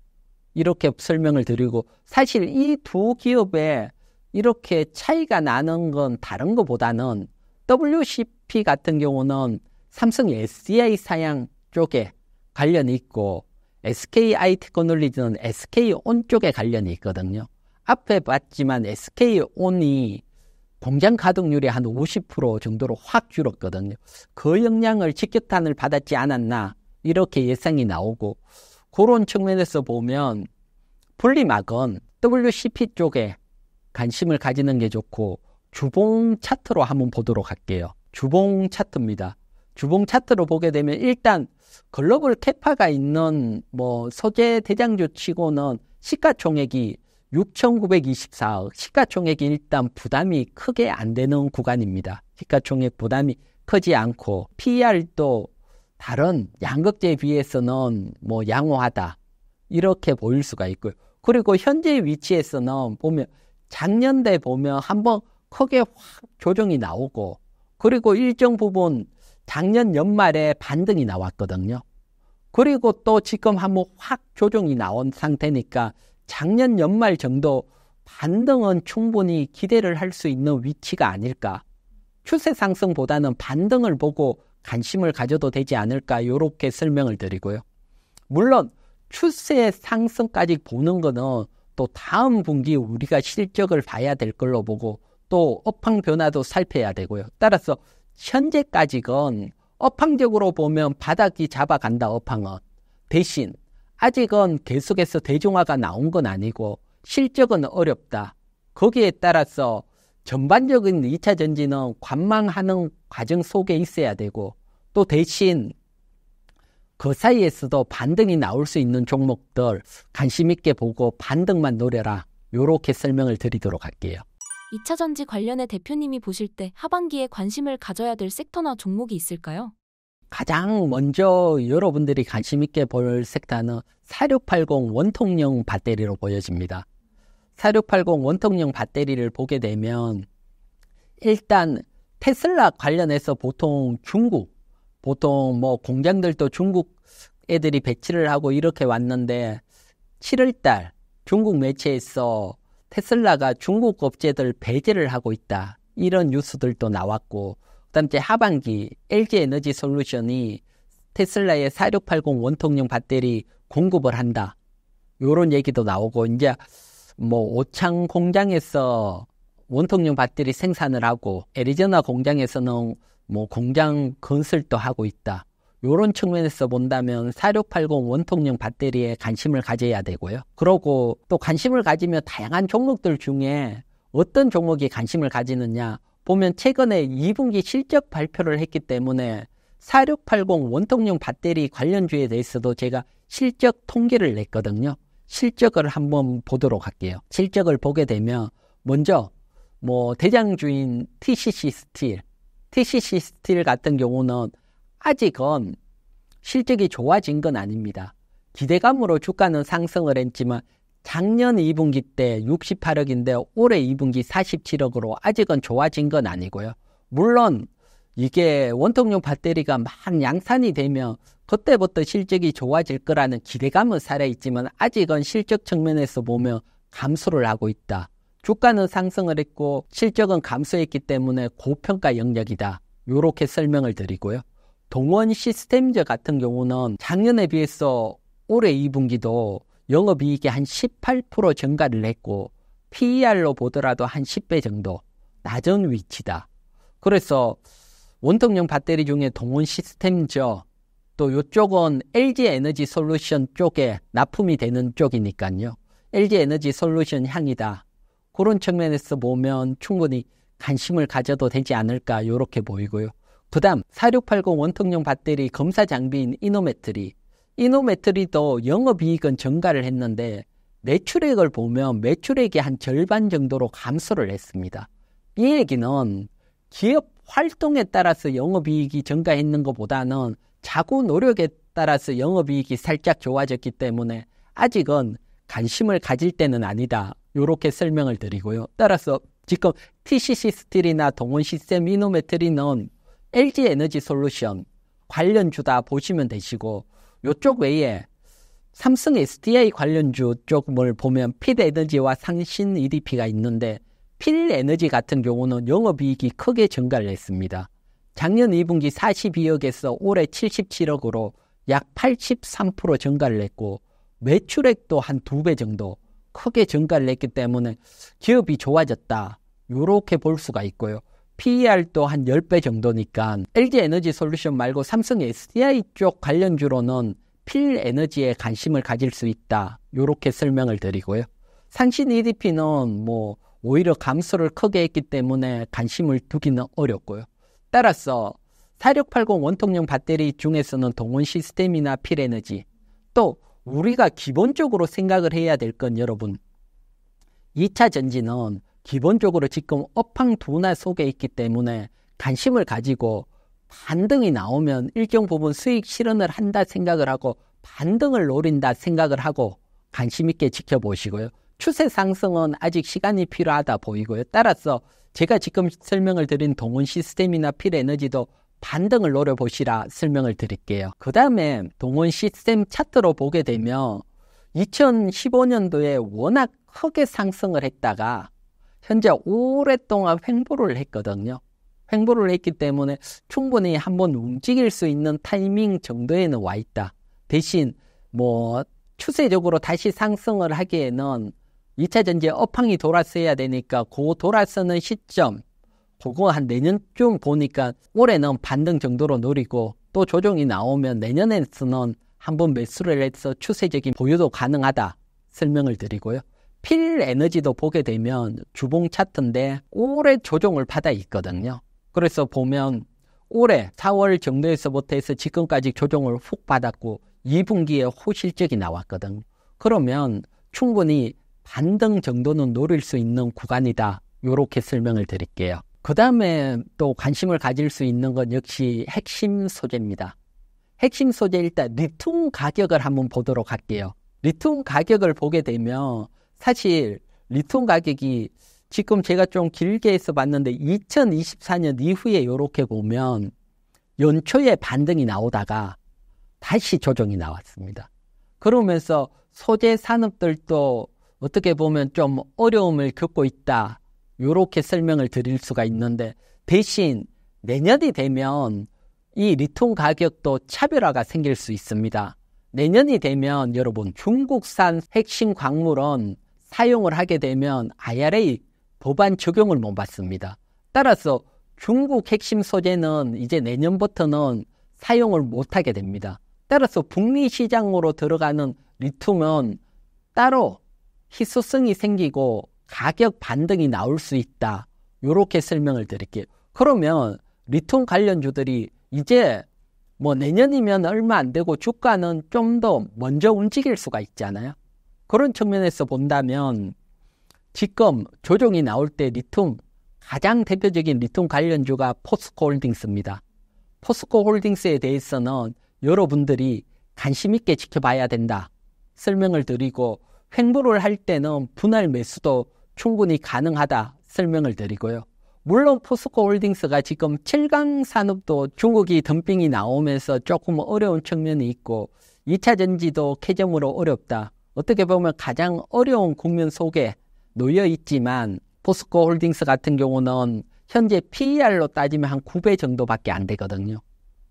이렇게 설명을 드리고 사실 이 두 기업의 이렇게 차이가 나는 건 다른 것보다는 WCP 같은 경우는 삼성 SDI 사양 쪽에 관련이 있고 SKI 테크놀리지는 SK온 쪽에 관련이 있거든요. 앞에 봤지만 SK온이 공장 가동률이 한 50% 정도로 확 줄었거든요. 그 영향을 직격탄을 받았지 않았나 이렇게 예상이 나오고 그런 측면에서 보면 분리막은 WCP 쪽에 관심을 가지는 게 좋고 주봉 차트로 한번 보도록 할게요. 주봉 차트입니다. 주봉 차트로 보게 되면 일단 글로벌 캐파가 있는 뭐소재 대장주 치고는 시가총액이 6,924억, 시가총액이 일단 부담이 크게 안 되는 구간입니다. 시가총액 부담이 크지 않고 PER도 다른 양극재에 비해서는 뭐 양호하다 이렇게 보일 수가 있고요. 그리고 현재 위치에서는 보면 작년대 보면 한번 크게 확 조정이 나오고 그리고 일정 부분 작년 연말에 반등이 나왔거든요. 그리고 또 지금 한번 확 조정이 나온 상태니까 작년 연말 정도 반등은 충분히 기대를 할 수 있는 위치가 아닐까. 추세 상승보다는 반등을 보고 관심을 가져도 되지 않을까 이렇게 설명을 드리고요. 물론 추세 상승까지 보는 거는 또 다음 분기 우리가 실적을 봐야 될 걸로 보고 또 업황 변화도 살펴야 되고요. 따라서 현재까지건 업황적으로 보면 바닥이 잡아간다 업황은 대신 아직은 계속해서 대중화가 나온 건 아니고 실적은 어렵다. 거기에 따라서 전반적인 2차 전지는 관망하는 과정 속에 있어야 되고 또 대신 그 사이에서도 반등이 나올 수 있는 종목들 관심 있게 보고 반등만 노려라. 요렇게 설명을 드리도록 할게요. 2차 전지 관련해 대표님이 보실 때 하반기에 관심을 가져야 될 섹터나 종목이 있을까요? 가장 먼저 여러분들이 관심 있게 볼 섹터는 4680 원통형 배터리로 보여집니다. 4680 원통형 배터리를 보게 되면 일단 테슬라 관련해서 보통 중국, 보통 뭐 공장들도 중국 애들이 배치를 하고 이렇게 왔는데 7월달 중국 매체에서 테슬라가 중국 업체들 배제를 하고 있다. 이런 뉴스들도 나왔고, 그다음 이제 하반기 LG 에너지 솔루션이 테슬라의 4680 원통형 배터리 공급을 한다. 요런 얘기도 나오고 이제 뭐 오창 공장에서 원통형 배터리 생산을 하고 애리조나 공장에서는 뭐 공장 건설도 하고 있다. 이런 측면에서 본다면 4680 원통형 배터리에 관심을 가져야 되고요. 그러고 또 관심을 가지며 다양한 종목들 중에 어떤 종목이 관심을 가지느냐 보면 최근에 2분기 실적 발표를 했기 때문에 4680 원통형 배터리 관련주에 대해서도 제가 실적 통계를 냈거든요. 실적을 한번 보도록 할게요. 실적을 보게 되면 먼저 뭐 대장주인 TCC 스틸, TCC 스틸 같은 경우는 아직은 실적이 좋아진 건 아닙니다. 기대감으로 주가는 상승을 했지만 작년 2분기 때 68억인데 올해 2분기 47억으로 아직은 좋아진 건 아니고요. 물론 이게 원통용 배터리가 막 양산이 되면 그때부터 실적이 좋아질 거라는 기대감은 살아있지만 아직은 실적 측면에서 보면 감소를 하고 있다. 주가는 상승을 했고 실적은 감소했기 때문에 고평가 영역이다. 이렇게 설명을 드리고요. 동원 시스템즈 같은 경우는 작년에 비해서 올해 2분기도 영업이익이 한 18% 증가를 했고 PER로 보더라도 한 10배 정도 낮은 위치다. 그래서 원통형 배터리 중에 동원 시스템저 또 이쪽은 LG 에너지 솔루션 쪽에 납품이 되는 쪽이니까요. LG 에너지 솔루션 향이다. 그런 측면에서 보면 충분히 관심을 가져도 되지 않을까 이렇게 보이고요. 부담 4680 원통형 배터리 검사 장비인 이노메트리. 이노메트리도 영업이익은 증가를 했는데 매출액을 보면 매출액이 한 절반 정도로 감소를 했습니다. 이 얘기는 기업 활동에 따라서 영업이익이 증가했는 것보다는 자구 노력에 따라서 영업이익이 살짝 좋아졌기 때문에 아직은 관심을 가질 때는 아니다. 이렇게 설명을 드리고요. 따라서 지금 TCC 스틸이나 동원 시스템 이노메트리는 LG 에너지 솔루션 관련주다 보시면 되시고 요쪽 외에 삼성 SDI 관련주 쪽을 보면 필 에너지와 상신 EDP가 있는데 필 에너지 같은 경우는 영업이익이 크게 증가를 했습니다. 작년 2분기 42억에서 올해 77억으로 약 83% 증가를 했고 매출액도 한 두 배 정도 크게 증가를 했기 때문에 기업이 좋아졌다. 요렇게볼 수가 있고요. PER도 한 10배 정도니까 LG 에너지 솔루션 말고 삼성 SDI 쪽 관련주로는 필 에너지에 관심을 가질 수 있다. 요렇게 설명을 드리고요. 상신 EDP는 뭐 오히려 감소를 크게 했기 때문에 관심을 두기는 어렵고요. 따라서 4680 원통형 배터리 중에서는 동원 시스템이나 필 에너지 또 우리가 기본적으로 생각을 해야 될 건 여러분 2차 전지는 기본적으로 지금 업황도나 속에 있기 때문에 관심을 가지고 반등이 나오면 일정 부분 수익 실현을 한다 생각을 하고 반등을 노린다 생각을 하고 관심 있게 지켜보시고요. 추세 상승은 아직 시간이 필요하다 보이고요. 따라서 제가 지금 설명을 드린 동원 시스템이나 필에너지도 반등을 노려보시라 설명을 드릴게요. 그 다음에 동원 시스템 차트로 보게 되면 2015년도에 워낙 크게 상승을 했다가 현재 오랫동안 횡보를 했거든요. 횡보를 했기 때문에 충분히 한번 움직일 수 있는 타이밍 정도에는 와 있다. 대신 뭐 추세적으로 다시 상승을 하기에는 2차 전지 업황이 돌아서야 되니까 고 돌아서는 시점 그거 한 내년쯤 보니까 올해는 반등 정도로 노리고 또 조정이 나오면 내년에는 한번 매수를 해서 추세적인 보유도 가능하다 설명을 드리고요. 필 에너지도 보게 되면 주봉 차트인데 올해 조정을 받아 있거든요. 그래서 보면 올해 4월 정도에서부터 해서 지금까지 조정을 훅 받았고 2분기에 호실적이 나왔거든. 그러면 충분히 반등 정도는 노릴 수 있는 구간이다. 요렇게 설명을 드릴게요. 그 다음에 또 관심을 가질 수 있는 건 역시 핵심 소재입니다. 핵심 소재 일단 리튬 가격을 한번 보도록 할게요. 리튬 가격을 보게 되면 사실 리톤 가격이 지금 제가 좀 길게 해서 봤는데 2024년 이후에 이렇게 보면 연초에 반등이 나오다가 다시 조정이 나왔습니다. 그러면서 소재 산업들도 어떻게 보면 좀 어려움을 겪고 있다. 이렇게 설명을 드릴 수가 있는데 대신 내년이 되면 이 리톤 가격도 차별화가 생길 수 있습니다. 내년이 되면 여러분 중국산 핵심 광물은 사용을 하게 되면 IRA 법안 적용을 못 받습니다. 따라서 중국 핵심 소재는 이제 내년부터는 사용을 못하게 됩니다. 따라서 북미 시장으로 들어가는 리튬은 따로 희소성이 생기고 가격 반등이 나올 수 있다. 이렇게 설명을 드릴게요. 그러면 리튬 관련주들이 이제 뭐 내년이면 얼마 안 되고 주가는 좀 더 먼저 움직일 수가 있잖아요. 그런 측면에서 본다면 지금 조정이 나올 때 리튬 가장 대표적인 리튬 관련주가 포스코 홀딩스입니다. 포스코 홀딩스에 대해서는 여러분들이 관심 있게 지켜봐야 된다. 설명을 드리고 횡보를 할 때는 분할 매수도 충분히 가능하다 설명을 드리고요. 물론 포스코 홀딩스가 지금 7강 산업도 중국이 덤핑이 나오면서 조금 어려운 측면이 있고 2차 전지도 캐점으로 어렵다. 어떻게 보면 가장 어려운 국면 속에 놓여 있지만 포스코 홀딩스 같은 경우는 현재 PER로 따지면 한 9배 정도밖에 안 되거든요.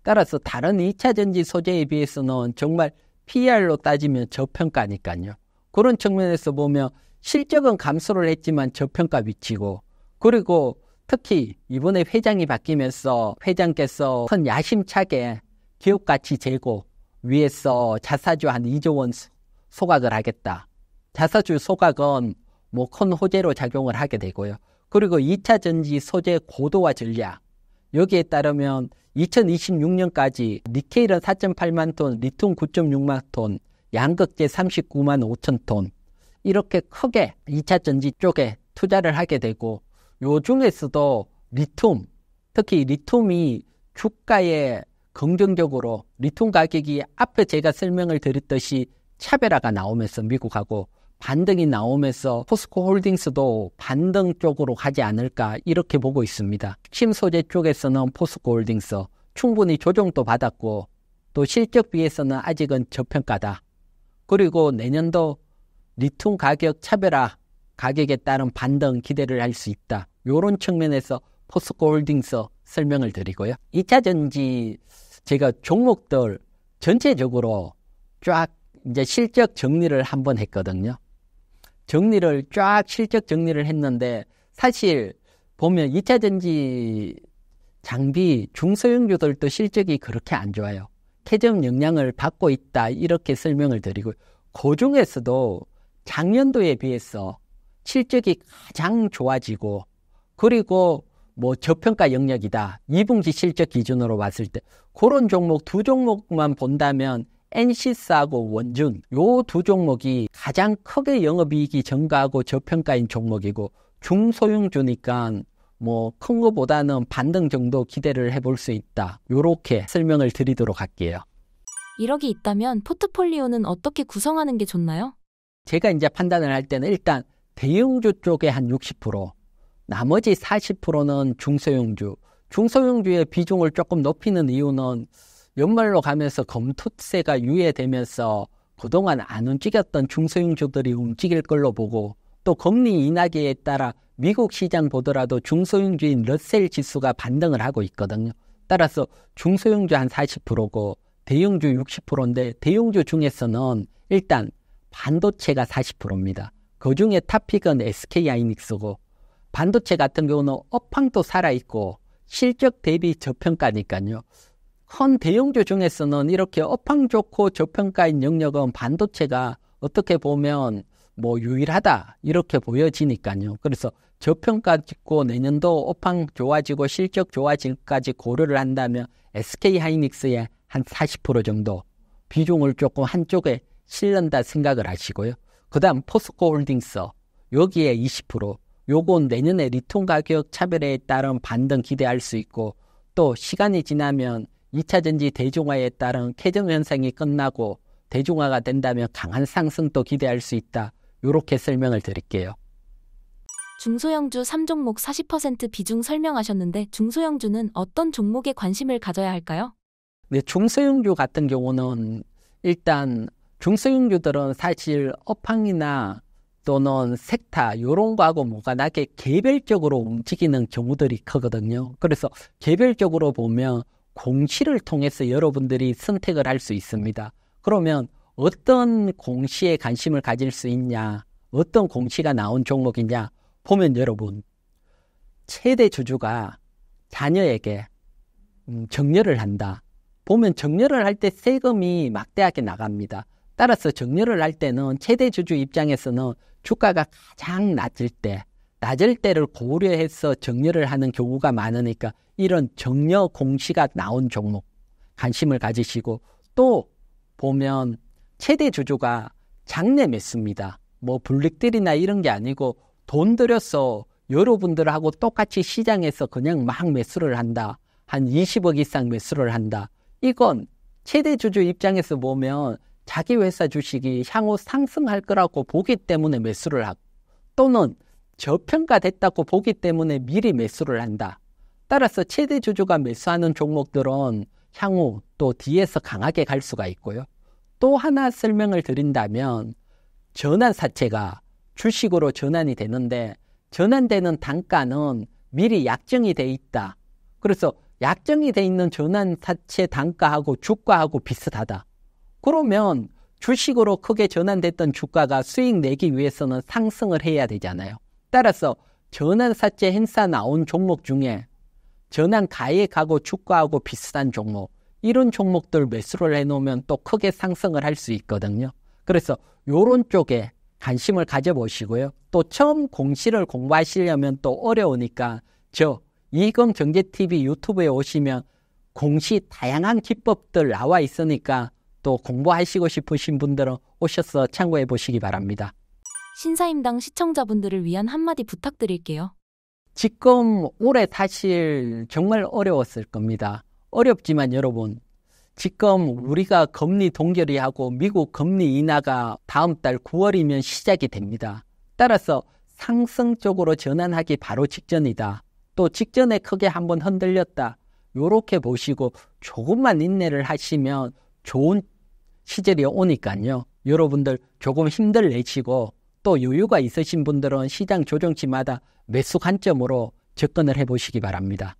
따라서 다른 2차 전지 소재에 비해서는 정말 PER로 따지면 저평가니까요. 그런 측면에서 보면 실적은 감소를 했지만 저평가 위치고 그리고 특히 이번에 회장이 바뀌면서 회장께서 큰 야심차게 기업 가치 재고 위에서 자사주 한 2조 원 소각을 하겠다. 자사주 소각은 모컨 뭐 호재로 작용을 하게 되고요. 그리고 2차 전지 소재 고도화 전략. 여기에 따르면 2026년까지 니케일은 4.8만 톤, 리튬 9.6만 톤, 양극재 39만 5천 톤. 이렇게 크게 2차 전지 쪽에 투자를 하게 되고 요 중에서도 리튬, 특히 리튬이 주가에 긍정적으로 리튬 가격이 앞에 제가 설명을 드렸듯이 차베라가 나오면서 미국하고 반등이 나오면서 포스코 홀딩스도 반등 쪽으로 가지 않을까 이렇게 보고 있습니다. 침소재 쪽에서는 포스코 홀딩스 충분히 조정도 받았고 또 실적 비해서는 아직은 저평가다. 그리고 내년도 리튬 가격 차별화 가격에 따른 반등 기대를 할 수 있다. 이런 측면에서 포스코 홀딩스 설명을 드리고요. 2차 전지 제가 종목들 전체적으로 쫙 이제 실적 정리를 한번 했거든요. 정리를 쫙 실적 정리를 했는데 사실 보면 2차 전지 장비 중소형주들도 실적이 그렇게 안 좋아요. 캐점 영향을 받고 있다 이렇게 설명을 드리고 그 중에서도 작년도에 비해서 실적이 가장 좋아지고 그리고 뭐 저평가 영역이다. 2분기 실적 기준으로 봤을 때 그런 종목 두 종목만 본다면 n c 사하고 원준 요 두 종목이 가장 크게 영업이익이 증가하고 저평가인 종목이고 중소형주니까 뭐큰것보다는 반등 정도 기대를 해볼 수 있다. 요렇게 설명을 드리도록 할게요. 1억이 있다면 포트폴리오는 어떻게 구성하는 게 좋나요? 제가 이제 판단을 할 때는 일단 대형주 쪽에 한 60%, 나머지 40%는 중소형주. 중소형주의 비중을 조금 높이는 이유는 연말로 가면서 검토세가 유예되면서 그동안 안 움직였던 중소형주들이 움직일 걸로 보고 또 금리 인하기에 따라 미국 시장 보더라도 중소형주인 러셀 지수가 반등을 하고 있거든요. 따라서 중소형주 한 40%고 대형주 60%인데 대형주 중에서는 일단 반도체가 40%입니다. 그 중에 탑픽은 SK 하이닉스고 반도체 같은 경우는 업황도 살아있고 실적 대비 저평가니까요. 선대형조 중에서는 이렇게 업황 좋고 저평가인 영역은 반도체가 어떻게 보면 뭐 유일하다 이렇게 보여지니까요. 그래서 저평가 짓고 내년도 업황 좋아지고 실적 좋아질까지 고려를 한다면 SK 하이닉스의 한 40% 정도 비중을 조금 한쪽에 실른다 생각을 하시고요. 그다음 포스코 홀딩스 여기에 20% 요건 내년에 리톤 가격 차별에 따른 반등 기대할 수 있고 또 시간이 지나면 2차 전지 대중화에 따른 쾌정 현상이 끝나고 대중화가 된다면 강한 상승도 기대할 수 있다. 이렇게 설명을 드릴게요. 중소형주 3종목 40% 비중 설명하셨는데 중소형주는 어떤 종목에 관심을 가져야 할까요? 네, 중소형주 같은 경우는 일단 중소형주들은 사실 업황이나 또는 섹타 요런 거하고 무관하게 개별적으로 움직이는 경우들이 크거든요. 그래서 개별적으로 보면 공시를 통해서 여러분들이 선택을 할 수 있습니다. 그러면 어떤 공시에 관심을 가질 수 있냐, 어떤 공시가 나온 종목이냐 보면 여러분 최대 주주가 자녀에게 음, 정렬을 한다. 보면 정렬을 할 때 세금이 막대하게 나갑니다. 따라서 정렬을 할 때는 최대 주주 입장에서는 주가가 가장 낮을 때, 낮을 때를 고려해서 정렬을 하는 경우가 많으니까 이런 정려 공시가 나온 종목 관심을 가지시고 또 보면 최대 주주가 장내 매수입니다. 뭐 블랙들이나 이런 게 아니고 돈 들여서 여러분들하고 똑같이 시장에서 그냥 막 매수를 한다. 한 20억 이상 매수를 한다. 이건 최대 주주 입장에서 보면 자기 회사 주식이 향후 상승할 거라고 보기 때문에 매수를 하고 또는 저평가됐다고 보기 때문에 미리 매수를 한다. 따라서 최대 주주가 매수하는 종목들은 향후 또 뒤에서 강하게 갈 수가 있고요. 또 하나 설명을 드린다면 전환 사채가 주식으로 전환이 되는데 전환되는 단가는 미리 약정이 돼 있다. 그래서 약정이 돼 있는 전환 사채 단가하고 주가하고 비슷하다. 그러면 주식으로 크게 전환됐던 주가가 수익 내기 위해서는 상승을 해야 되잖아요. 따라서 전환 사채 행사 나온 종목 중에 전환 가액하고 주가하고 비슷한 종목 이런 종목들 매수를 해놓으면 또 크게 상승을 할 수 있거든요. 그래서 요런 쪽에 관심을 가져보시고요. 또 처음 공시를 공부하시려면 또 어려우니까 저 이금 경제TV 유튜브에 오시면 공시 다양한 기법들 나와 있으니까 또 공부하시고 싶으신 분들은 오셔서 참고해 보시기 바랍니다. 신사임당 시청자분들을 위한 한마디 부탁드릴게요. 지금 올해 사실 정말 어려웠을 겁니다. 어렵지만 여러분, 지금 우리가 금리 동결이 하고 미국 금리 인하가 다음 달 9월이면 시작이 됩니다. 따라서 상승 적으로 전환하기 바로 직전이다. 또 직전에 크게 한번 흔들렸다. 요렇게 보시고 조금만 인내를 하시면 좋은 시절이 오니까요. 여러분들 조금 힘들 내시고 또 여유가 있으신 분들은 시장 조정치마다 매수 관점으로 접근을 해보시기 바랍니다.